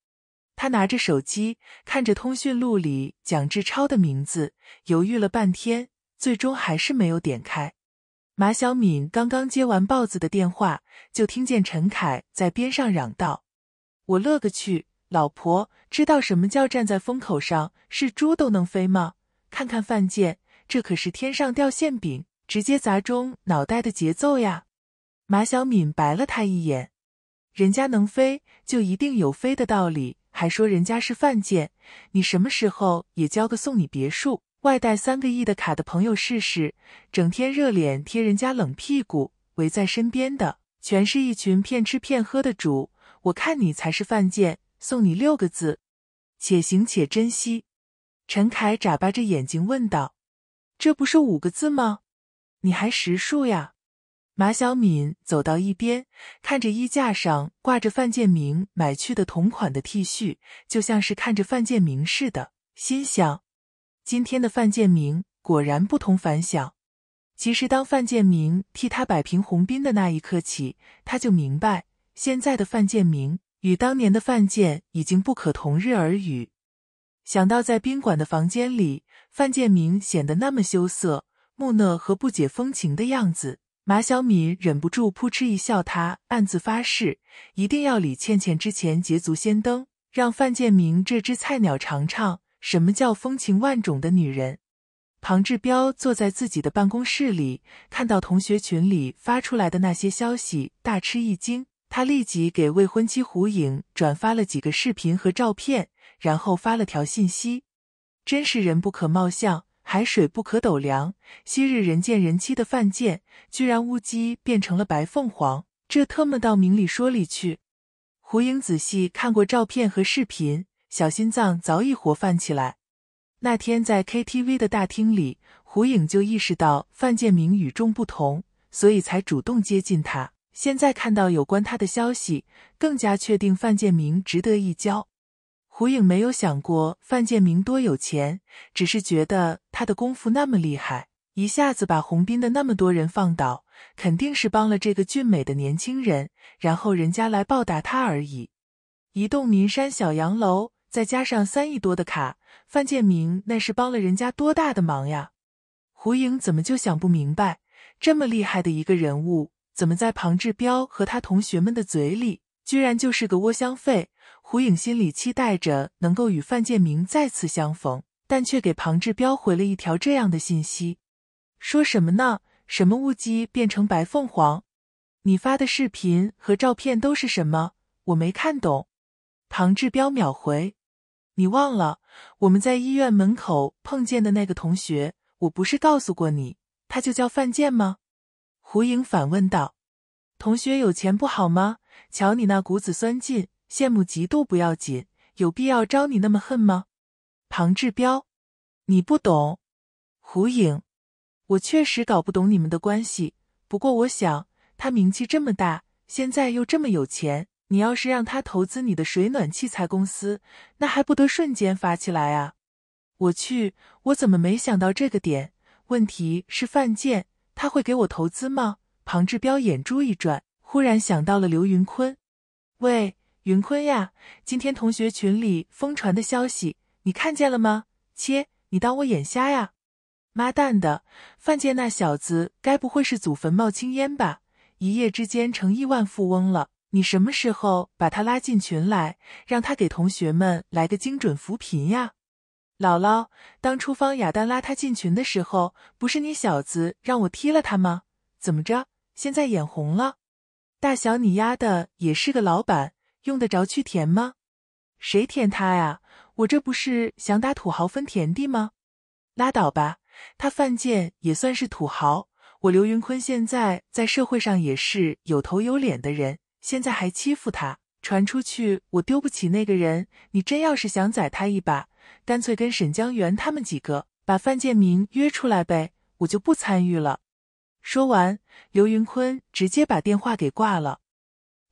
他拿着手机，看着通讯录里蒋志超的名字，犹豫了半天，最终还是没有点开。马小敏刚刚接完豹子的电话，就听见陈凯在边上嚷道：“我勒个去，老婆，知道什么叫站在风口上是猪都能飞吗？看看范建，这可是天上掉馅饼，直接砸中脑袋的节奏呀！”马小敏白了他一眼，人家能飞就一定有飞的道理，还说人家是犯贱。你什么时候也交个送你别墅、外带三个亿的卡的朋友试试？整天热脸贴人家冷屁股，围在身边的全是一群骗吃骗喝的主。我看你才是犯贱。送你六个字：且行且珍惜。陈凯眨巴着眼睛问道：“这不是五个字吗？你还识数呀？”马小敏走到一边，看着衣架上挂着范建明买去的同款的 T 恤，就像是看着范建明似的，心想：今天的范建明果然不同凡响。其实，当范建明替他摆平洪斌的那一刻起，他就明白，现在的范建明与当年的范建已经不可同日而语。想到在宾馆的房间里，范建明显得那么羞涩、木讷和不解风情的样子。马小敏忍不住扑哧一笑，他暗自发誓，一定要李倩倩之前捷足先登，让范建明这只菜鸟尝尝什么叫风情万种的女人。庞志彪坐在自己的办公室里，看到同学群里发出来的那些消息，大吃一惊。他立即给未婚妻胡颖转发了几个视频和照片，然后发了条信息：“真是人不可貌相。”海水不可斗量，昔日人见人欺的范建，居然乌鸡变成了白凤凰，这特么到明里说里去？胡影仔细看过照片和视频，小心脏早已活泛起来。那天在 KTV 的大厅里，胡影就意识到范建明与众不同，所以才主动接近他。现在看到有关他的消息，更加确定范建明值得一交。胡颖没有想过范建明多有钱，只是觉得他的功夫那么厉害，一下子把洪斌的那么多人放倒，肯定是帮了这个俊美的年轻人，然后人家来报答他而已。一栋民山小洋楼，再加上三亿多的卡，范建明那是帮了人家多大的忙呀！胡颖怎么就想不明白，这么厉害的一个人物，怎么在庞志彪和他同学们的嘴里，居然就是个窝囊废？胡影心里期待着能够与范建明再次相逢，但却给庞志彪回了一条这样的信息：“说什么呢？什么乌鸡变成白凤凰？你发的视频和照片都是什么？我没看懂。”庞志彪秒回：“你忘了我们在医院门口碰见的那个同学？我不是告诉过你，他就叫范建吗？”胡影反问道：“同学有钱不好吗？瞧你那股子酸劲。”羡慕嫉妒不要紧，有必要招你那么恨吗？庞志彪，你不懂。胡颖，我确实搞不懂你们的关系。不过我想，他名气这么大，现在又这么有钱，你要是让他投资你的水暖器材公司，那还不得瞬间发起来啊？我去，我怎么没想到这个点？问题是犯贱，他会给我投资吗？庞志彪眼珠一转，忽然想到了刘云坤。喂。云坤呀，今天同学群里疯传的消息，你看见了吗？切，你当我眼瞎呀？妈蛋的，范建那小子，该不会是祖坟冒青烟吧？一夜之间成亿万富翁了？你什么时候把他拉进群来，让他给同学们来个精准扶贫呀？姥姥，当初方雅丹拉他进群的时候，不是你小子让我踢了他吗？怎么着，现在眼红了？大小你丫的也是个老板。用得着去填吗？谁填他呀？我这不是想打土豪分田地吗？拉倒吧！他范建也算是土豪，我刘云坤现在在社会上也是有头有脸的人，现在还欺负他，传出去我丢不起那个人。你真要是想宰他一把，干脆跟沈江源他们几个把范建明约出来呗，我就不参与了。说完，刘云坤直接把电话给挂了。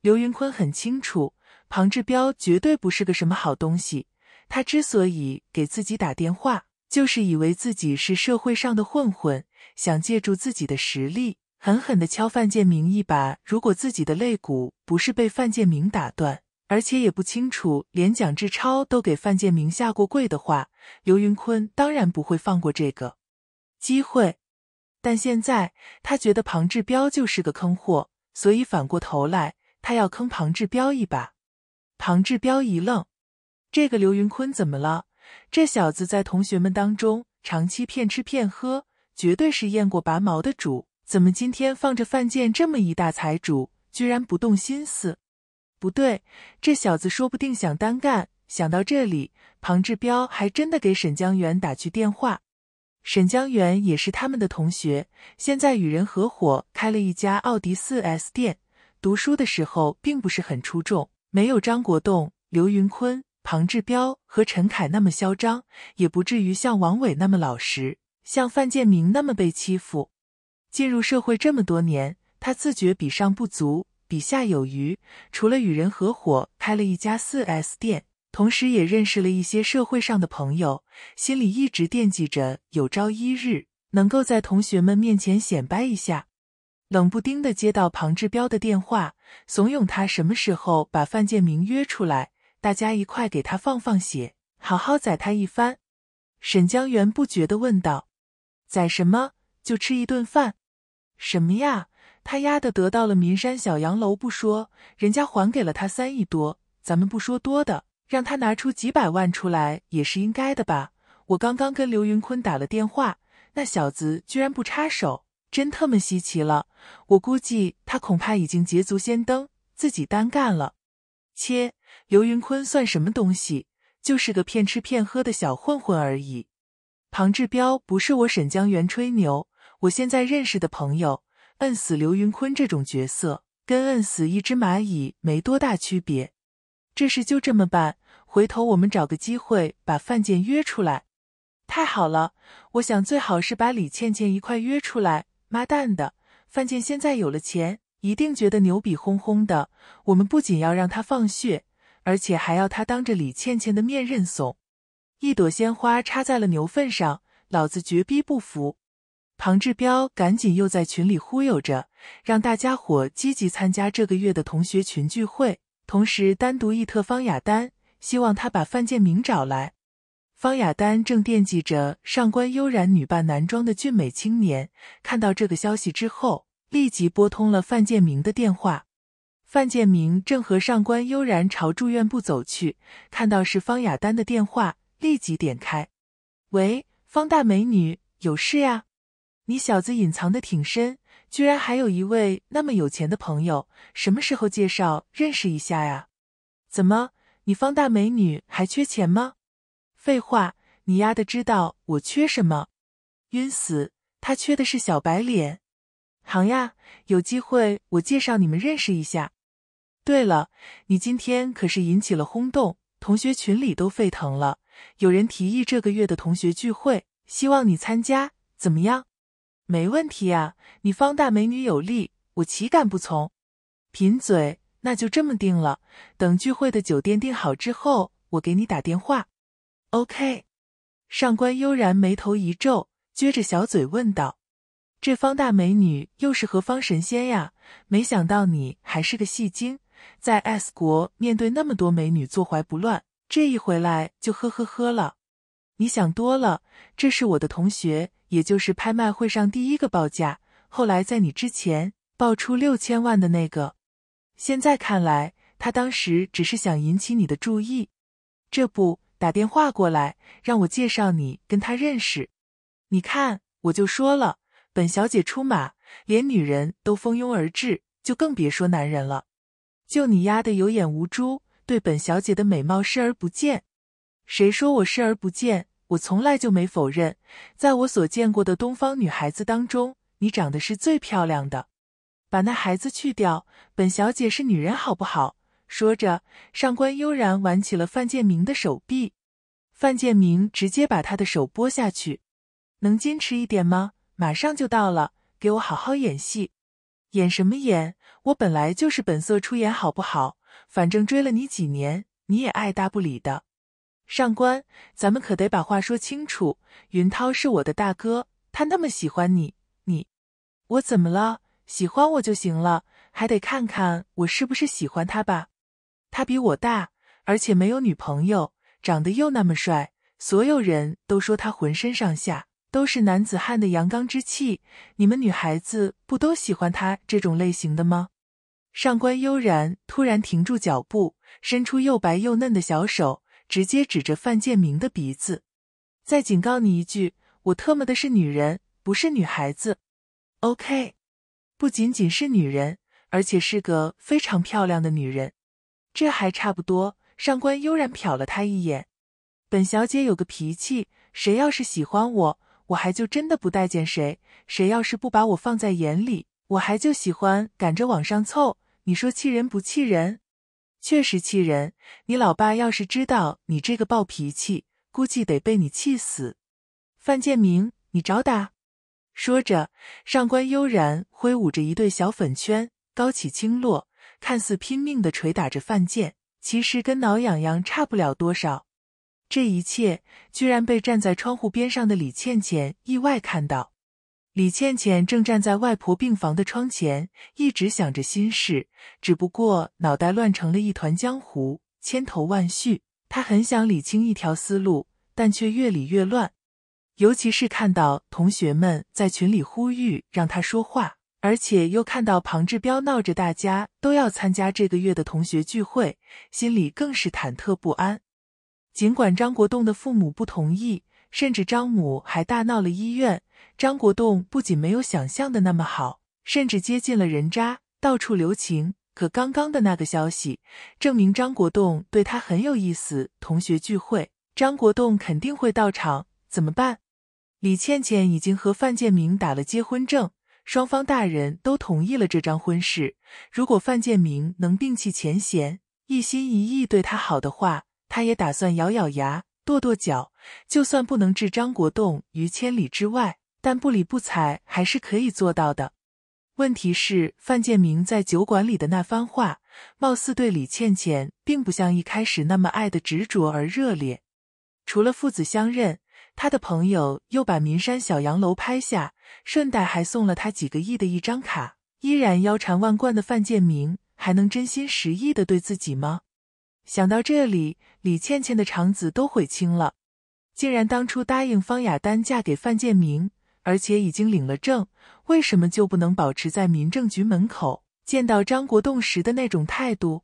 刘云坤很清楚。庞志彪绝对不是个什么好东西，他之所以给自己打电话，就是以为自己是社会上的混混，想借助自己的实力狠狠的敲范建明一把。如果自己的肋骨不是被范建明打断，而且也不清楚连蒋志超都给范建明下过跪的话，刘云坤当然不会放过这个机会。但现在他觉得庞志彪就是个坑货，所以反过头来，他要坑庞志彪一把。庞志彪一愣：“这个刘云坤怎么了？这小子在同学们当中长期骗吃骗喝，绝对是雁过拔毛的主。怎么今天放着范建这么一大财主，居然不动心思？不对，这小子说不定想单干。”想到这里，庞志彪还真的给沈江源打去电话。沈江源也是他们的同学，现在与人合伙开了一家奥迪四 S 店。读书的时候并不是很出众。没有张国栋、刘云坤、庞志彪和陈凯那么嚣张，也不至于像王伟那么老实，像范建明那么被欺负。进入社会这么多年，他自觉比上不足，比下有余。除了与人合伙开了一家四 S 店，同时也认识了一些社会上的朋友，心里一直惦记着有朝一日能够在同学们面前显摆一下。冷不丁的接到庞志彪的电话，怂恿他什么时候把范建明约出来，大家一块给他放放血，好好宰他一番。沈江源不觉的问道：“宰什么？就吃一顿饭？什么呀？他丫的得到了民山小洋楼不说，人家还给了他三亿多，咱们不说多的，让他拿出几百万出来也是应该的吧？我刚刚跟刘云坤打了电话，那小子居然不插手。”真特么稀奇了，我估计他恐怕已经捷足先登，自己单干了。切，刘云坤算什么东西？就是个骗吃骗喝的小混混而已。庞志彪不是我沈江源吹牛，我现在认识的朋友，摁死刘云坤这种角色，跟摁死一只蚂蚁没多大区别。这事就这么办，回头我们找个机会把范建约出来。太好了，我想最好是把李倩倩一块约出来。妈蛋的，范建现在有了钱，一定觉得牛逼哄哄的。我们不仅要让他放血，而且还要他当着李倩倩的面认怂。一朵鲜花插在了牛粪上，老子绝逼不服。庞志彪赶紧又在群里忽悠着，让大家伙积极参加这个月的同学群聚会，同时单独一特方雅丹，希望他把范建明找来。方雅丹正惦记着上官悠然女扮男装的俊美青年，看到这个消息之后，立即拨通了范建明的电话。范建明正和上官悠然朝住院部走去，看到是方雅丹的电话，立即点开。喂，方大美女，有事呀？你小子隐藏的挺深，居然还有一位那么有钱的朋友，什么时候介绍认识一下呀？怎么，你方大美女还缺钱吗？废话，你丫的知道我缺什么？晕死，他缺的是小白脸。好呀，有机会我介绍你们认识一下。对了，你今天可是引起了轰动，同学群里都沸腾了。有人提议这个月的同学聚会，希望你参加，怎么样？没问题呀，你方大美女有力，我岂敢不从？贫嘴，那就这么定了。等聚会的酒店定好之后，我给你打电话。OK，上官悠然眉头一皱，撅着小嘴问道：“这方大美女又是何方神仙呀？没想到你还是个戏精，在 S 国面对那么多美女坐怀不乱，这一回来就呵呵呵了。你想多了，这是我的同学，也就是拍卖会上第一个报价，后来在你之前报出六千万的那个。现在看来，他当时只是想引起你的注意，这不。”打电话过来让我介绍你跟他认识，你看我就说了，本小姐出马，连女人都蜂拥而至，就更别说男人了。就你丫的有眼无珠，对本小姐的美貌视而不见。谁说我视而不见？我从来就没否认。在我所见过的东方女孩子当中，你长得是最漂亮的。把那孩子去掉，本小姐是女人，好不好？说着，上官悠然挽起了范建明的手臂，范建明直接把他的手拨下去。能坚持一点吗？马上就到了，给我好好演戏。演什么演？我本来就是本色出演，好不好？反正追了你几年，你也爱搭不理的。上官，咱们可得把话说清楚。云涛是我的大哥，他那么喜欢你，你我怎么了？喜欢我就行了，还得看看我是不是喜欢他吧。他比我大，而且没有女朋友，长得又那么帅，所有人都说他浑身上下都是男子汉的阳刚之气。你们女孩子不都喜欢他这种类型的吗？上官悠然突然停住脚步，伸出又白又嫩的小手，直接指着范建明的鼻子：“再警告你一句，我特么的是女人，不是女孩子。OK，不仅仅是女人，而且是个非常漂亮的女人。”这还差不多。上官悠然瞟了他一眼，本小姐有个脾气，谁要是喜欢我，我还就真的不待见谁；谁要是不把我放在眼里，我还就喜欢赶着往上凑。你说气人不气人？确实气人。你老爸要是知道你这个暴脾气，估计得被你气死。范建明，你找打！说着，上官悠然挥舞着一对小粉圈，高起轻落。看似拼命的捶打着范建，其实跟挠痒痒差不了多少。这一切居然被站在窗户边上的李倩倩意外看到。李倩倩正站在外婆病房的窗前，一直想着心事，只不过脑袋乱成了一团浆糊，千头万绪。她很想理清一条思路，但却越理越乱。尤其是看到同学们在群里呼吁让她说话。而且又看到庞志彪闹着大家都要参加这个月的同学聚会，心里更是忐忑不安。尽管张国栋的父母不同意，甚至张母还大闹了医院，张国栋不仅没有想象的那么好，甚至接近了人渣，到处留情。可刚刚的那个消息证明张国栋对他很有意思。同学聚会，张国栋肯定会到场，怎么办？李倩倩已经和范建明打了结婚证。双方大人都同意了这张婚事。如果范建明能摒弃前嫌，一心一意对他好的话，他也打算咬咬牙，跺跺脚。就算不能置张国栋于千里之外，但不理不睬还是可以做到的。问题是，范建明在酒馆里的那番话，貌似对李倩倩并不像一开始那么爱的执着而热烈。除了父子相认。他的朋友又把民山小洋楼拍下，顺带还送了他几个亿的一张卡。依然腰缠万贯的范建明还能真心实意的对自己吗？想到这里，李倩倩的肠子都悔青了。竟然当初答应方雅丹嫁给范建明，而且已经领了证，为什么就不能保持在民政局门口见到张国栋时的那种态度？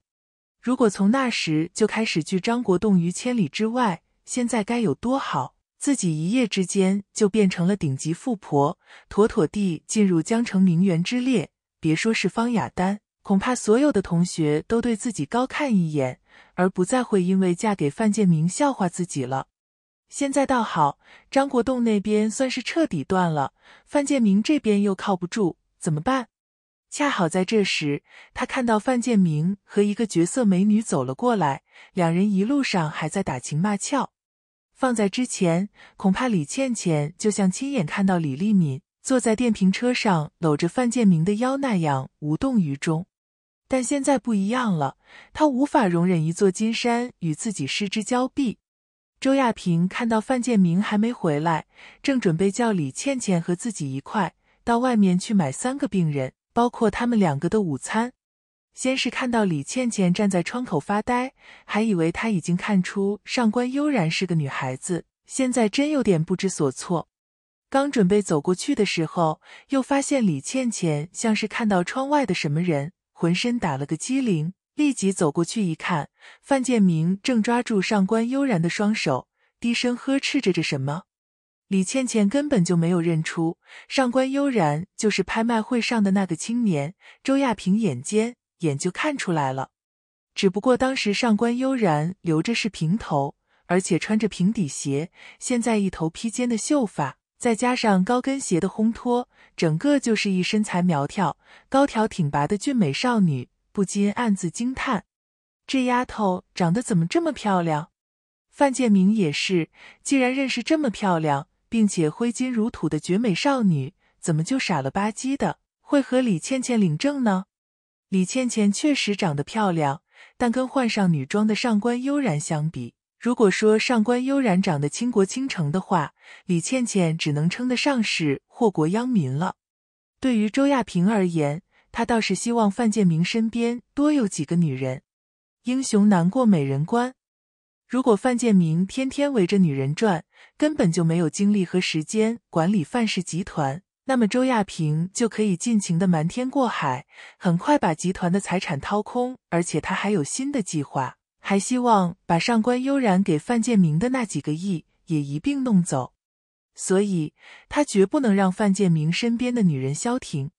如果从那时就开始拒张国栋于千里之外，现在该有多好？自己一夜之间就变成了顶级富婆，妥妥地进入江城名媛之列。别说是方雅丹，恐怕所有的同学都对自己高看一眼，而不再会因为嫁给范建明笑话自己了。现在倒好，张国栋那边算是彻底断了，范建明这边又靠不住，怎么办？恰好在这时，他看到范建明和一个绝色美女走了过来，两人一路上还在打情骂俏。放在之前，恐怕李倩倩就像亲眼看到李立敏坐在电瓶车上搂着范建明的腰那样无动于衷，但现在不一样了，她无法容忍一座金山与自己失之交臂。周亚平看到范建明还没回来，正准备叫李倩倩和自己一块到外面去买三个病人，包括他们两个的午餐。先是看到李倩倩站在窗口发呆，还以为她已经看出上官悠然是个女孩子，现在真有点不知所措。刚准备走过去的时候，又发现李倩倩像是看到窗外的什么人，浑身打了个激灵，立即走过去一看，范建明正抓住上官悠然的双手，低声呵斥着着什么。李倩倩根本就没有认出上官悠然就是拍卖会上的那个青年。周亚平眼尖。眼就看出来了，只不过当时上官悠然留着是平头，而且穿着平底鞋，现在一头披肩的秀发，再加上高跟鞋的烘托，整个就是一身材苗条、高挑挺拔的俊美少女，不禁暗自惊叹：这丫头长得怎么这么漂亮？范建明也是，既然认识这么漂亮，并且挥金如土的绝美少女，怎么就傻了吧唧的会和李倩倩领证呢？李倩倩确实长得漂亮，但跟换上女装的上官悠然相比，如果说上官悠然长得倾国倾城的话，李倩倩只能称得上是祸国殃民了。对于周亚平而言，他倒是希望范建明身边多有几个女人，英雄难过美人关。如果范建明天天围着女人转，根本就没有精力和时间管理范氏集团。那么周亚平就可以尽情的瞒天过海，很快把集团的财产掏空。而且他还有新的计划，还希望把上官悠然给范建明的那几个亿也一并弄走。所以他绝不能让范建明身边的女人消停。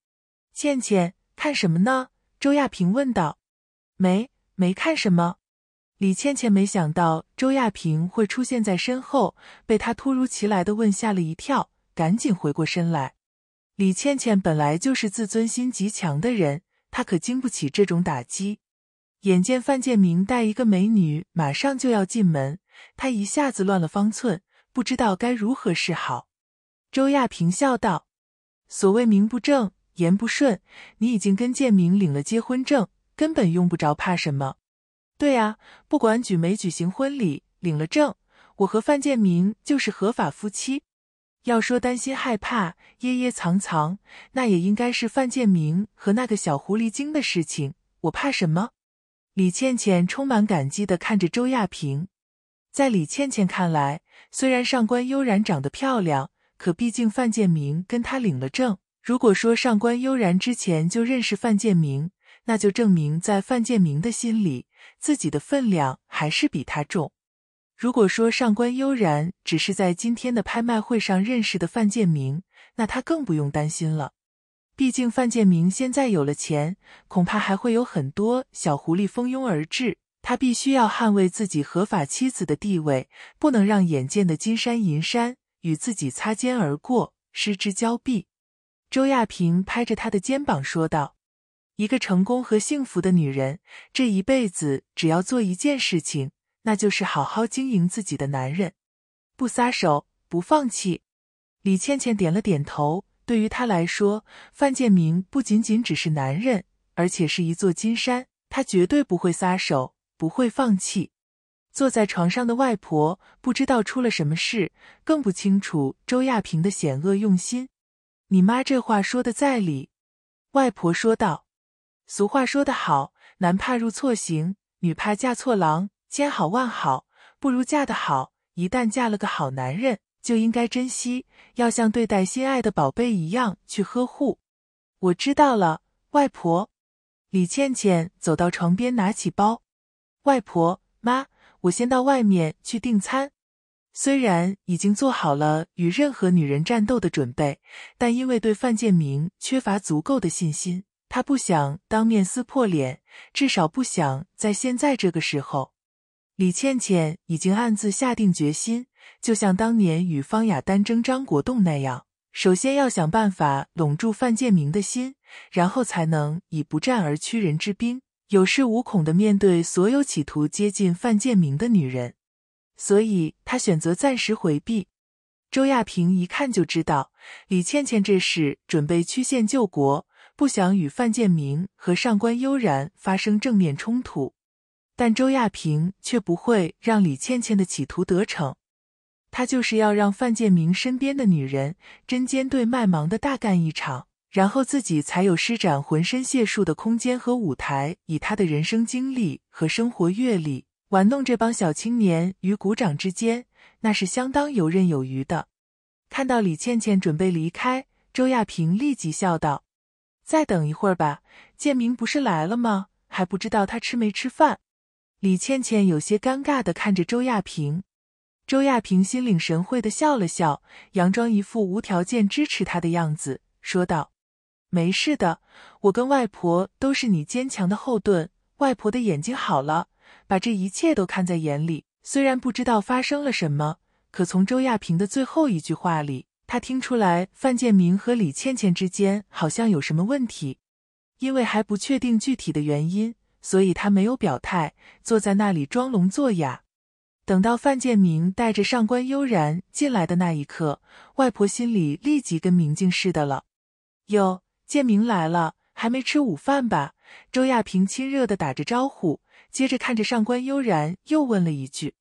倩倩，看什么呢？周亚平问道。没，没看什么。李倩倩没想到周亚平会出现在身后，被他突如其来的问吓了一跳，赶紧回过身来。李倩倩本来就是自尊心极强的人，她可经不起这种打击。眼见范建明带一个美女马上就要进门，她一下子乱了方寸，不知道该如何是好。周亚平笑道：“所谓名不正言不顺，你已经跟建明领了结婚证，根本用不着怕什么。”“对啊，不管举没举行婚礼，领了证，我和范建明就是合法夫妻。”要说担心害怕、掖掖藏藏，那也应该是范建明和那个小狐狸精的事情。我怕什么？李倩倩充满感激的看着周亚平。在李倩倩看来，虽然上官悠然长得漂亮，可毕竟范建明跟她领了证。如果说上官悠然之前就认识范建明，那就证明在范建明的心里，自己的分量还是比他重。如果说上官悠然只是在今天的拍卖会上认识的范建明，那他更不用担心了。毕竟范建明现在有了钱，恐怕还会有很多小狐狸蜂拥而至。他必须要捍卫自己合法妻子的地位，不能让眼见的金山银山与自己擦肩而过，失之交臂。周亚平拍着他的肩膀说道：“一个成功和幸福的女人，这一辈子只要做一件事情。”那就是好好经营自己的男人，不撒手，不放弃。李倩倩点了点头。对于她来说，范建明不仅仅只是男人，而且是一座金山，她绝对不会撒手，不会放弃。坐在床上的外婆不知道出了什么事，更不清楚周亚平的险恶用心。你妈这话说的在理，外婆说道。俗话说得好，男怕入错行，女怕嫁错郎。千好万好，不如嫁得好。一旦嫁了个好男人，就应该珍惜，要像对待心爱的宝贝一样去呵护。我知道了，外婆。李倩倩走到床边，拿起包。外婆，妈，我先到外面去订餐。虽然已经做好了与任何女人战斗的准备，但因为对范建明缺乏足够的信心，她不想当面撕破脸，至少不想在现在这个时候。李倩倩已经暗自下定决心，就像当年与方雅丹争张国栋那样，首先要想办法笼住范建明的心，然后才能以不战而屈人之兵，有恃无恐的面对所有企图接近范建明的女人。所以，他选择暂时回避。周亚平一看就知道，李倩倩这是准备曲线救国，不想与范建明和上官悠然发生正面冲突。但周亚平却不会让李倩倩的企图得逞，他就是要让范建明身边的女人针尖对麦芒的大干一场，然后自己才有施展浑身解数的空间和舞台。以他的人生经历和生活阅历，玩弄这帮小青年于股掌之间，那是相当游刃有余的。看到李倩倩准备离开，周亚平立即笑道：“再等一会儿吧，建明不是来了吗？还不知道他吃没吃饭。”李倩倩有些尴尬的看着周亚平，周亚平心领神会的笑了笑，佯装一副无条件支持她的样子，说道：“没事的，我跟外婆都是你坚强的后盾。外婆的眼睛好了，把这一切都看在眼里。虽然不知道发生了什么，可从周亚平的最后一句话里，他听出来范建明和李倩倩之间好像有什么问题，因为还不确定具体的原因。”所以他没有表态，坐在那里装聋作哑。等到范建明带着上官悠然进来的那一刻，外婆心里立即跟明镜似的了。哟，建明来了，还没吃午饭吧？周亚平亲热的打着招呼，接着看着上官悠然，又问了一句：“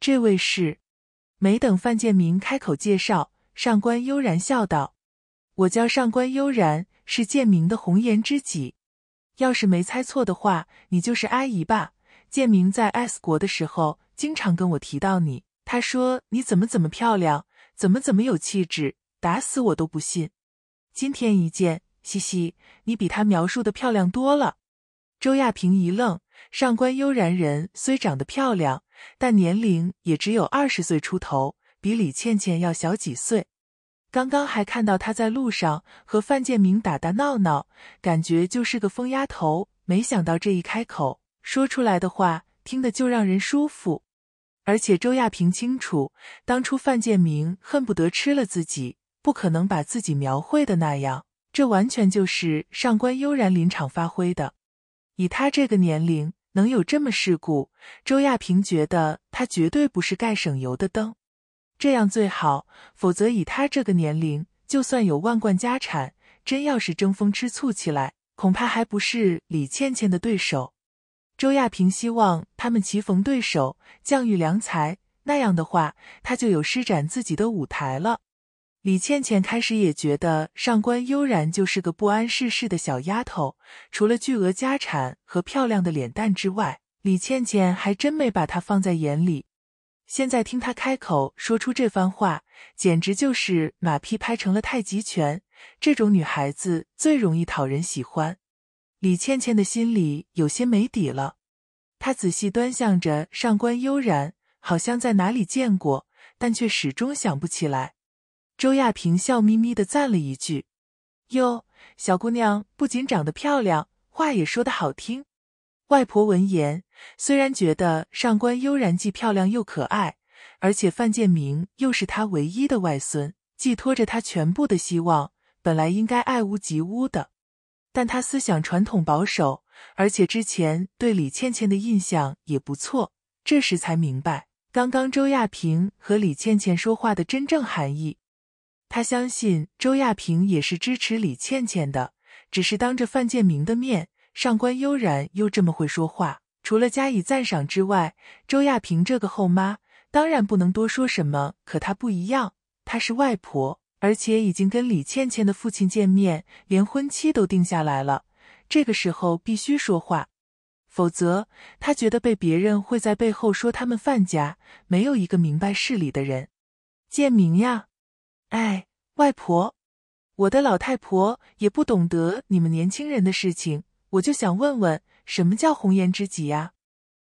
这位是？”没等范建明开口介绍，上官悠然笑道：“我叫上官悠然，是建明的红颜知己。”要是没猜错的话，你就是阿姨吧？建明在 S 国的时候，经常跟我提到你，他说你怎么怎么漂亮，怎么怎么有气质，打死我都不信。今天一见，嘻嘻，你比他描述的漂亮多了。周亚平一愣，上官悠然人虽长得漂亮，但年龄也只有二十岁出头，比李倩倩要小几岁。刚刚还看到他在路上和范建明打打闹闹，感觉就是个疯丫头。没想到这一开口说出来的话，听得就让人舒服。而且周亚平清楚，当初范建明恨不得吃了自己，不可能把自己描绘的那样。这完全就是上官悠然临场发挥的。以他这个年龄能有这么世故，周亚平觉得他绝对不是盖省油的灯。这样最好，否则以他这个年龄，就算有万贯家产，真要是争风吃醋起来，恐怕还不是李倩倩的对手。周亚平希望他们棋逢对手，将遇良才，那样的话，他就有施展自己的舞台了。李倩倩开始也觉得上官悠然就是个不谙世事的小丫头，除了巨额家产和漂亮的脸蛋之外，李倩倩还真没把她放在眼里。现在听她开口说出这番话，简直就是马屁拍成了太极拳。这种女孩子最容易讨人喜欢，李倩倩的心里有些没底了。她仔细端详着上官悠然，好像在哪里见过，但却始终想不起来。周亚平笑眯眯的赞了一句：“哟，小姑娘不仅长得漂亮，话也说得好听。”外婆闻言。虽然觉得上官悠然既漂亮又可爱，而且范建明又是他唯一的外孙，寄托着他全部的希望，本来应该爱屋及乌的，但他思想传统保守，而且之前对李倩倩的印象也不错，这时才明白刚刚周亚平和李倩倩说话的真正含义。他相信周亚平也是支持李倩倩的，只是当着范建明的面，上官悠然又这么会说话。除了加以赞赏之外，周亚平这个后妈当然不能多说什么。可她不一样，她是外婆，而且已经跟李倩倩的父亲见面，连婚期都定下来了。这个时候必须说话，否则她觉得被别人会在背后说他们范家没有一个明白事理的人。建明呀，哎，外婆，我的老太婆也不懂得你们年轻人的事情，我就想问问。什么叫红颜知己呀？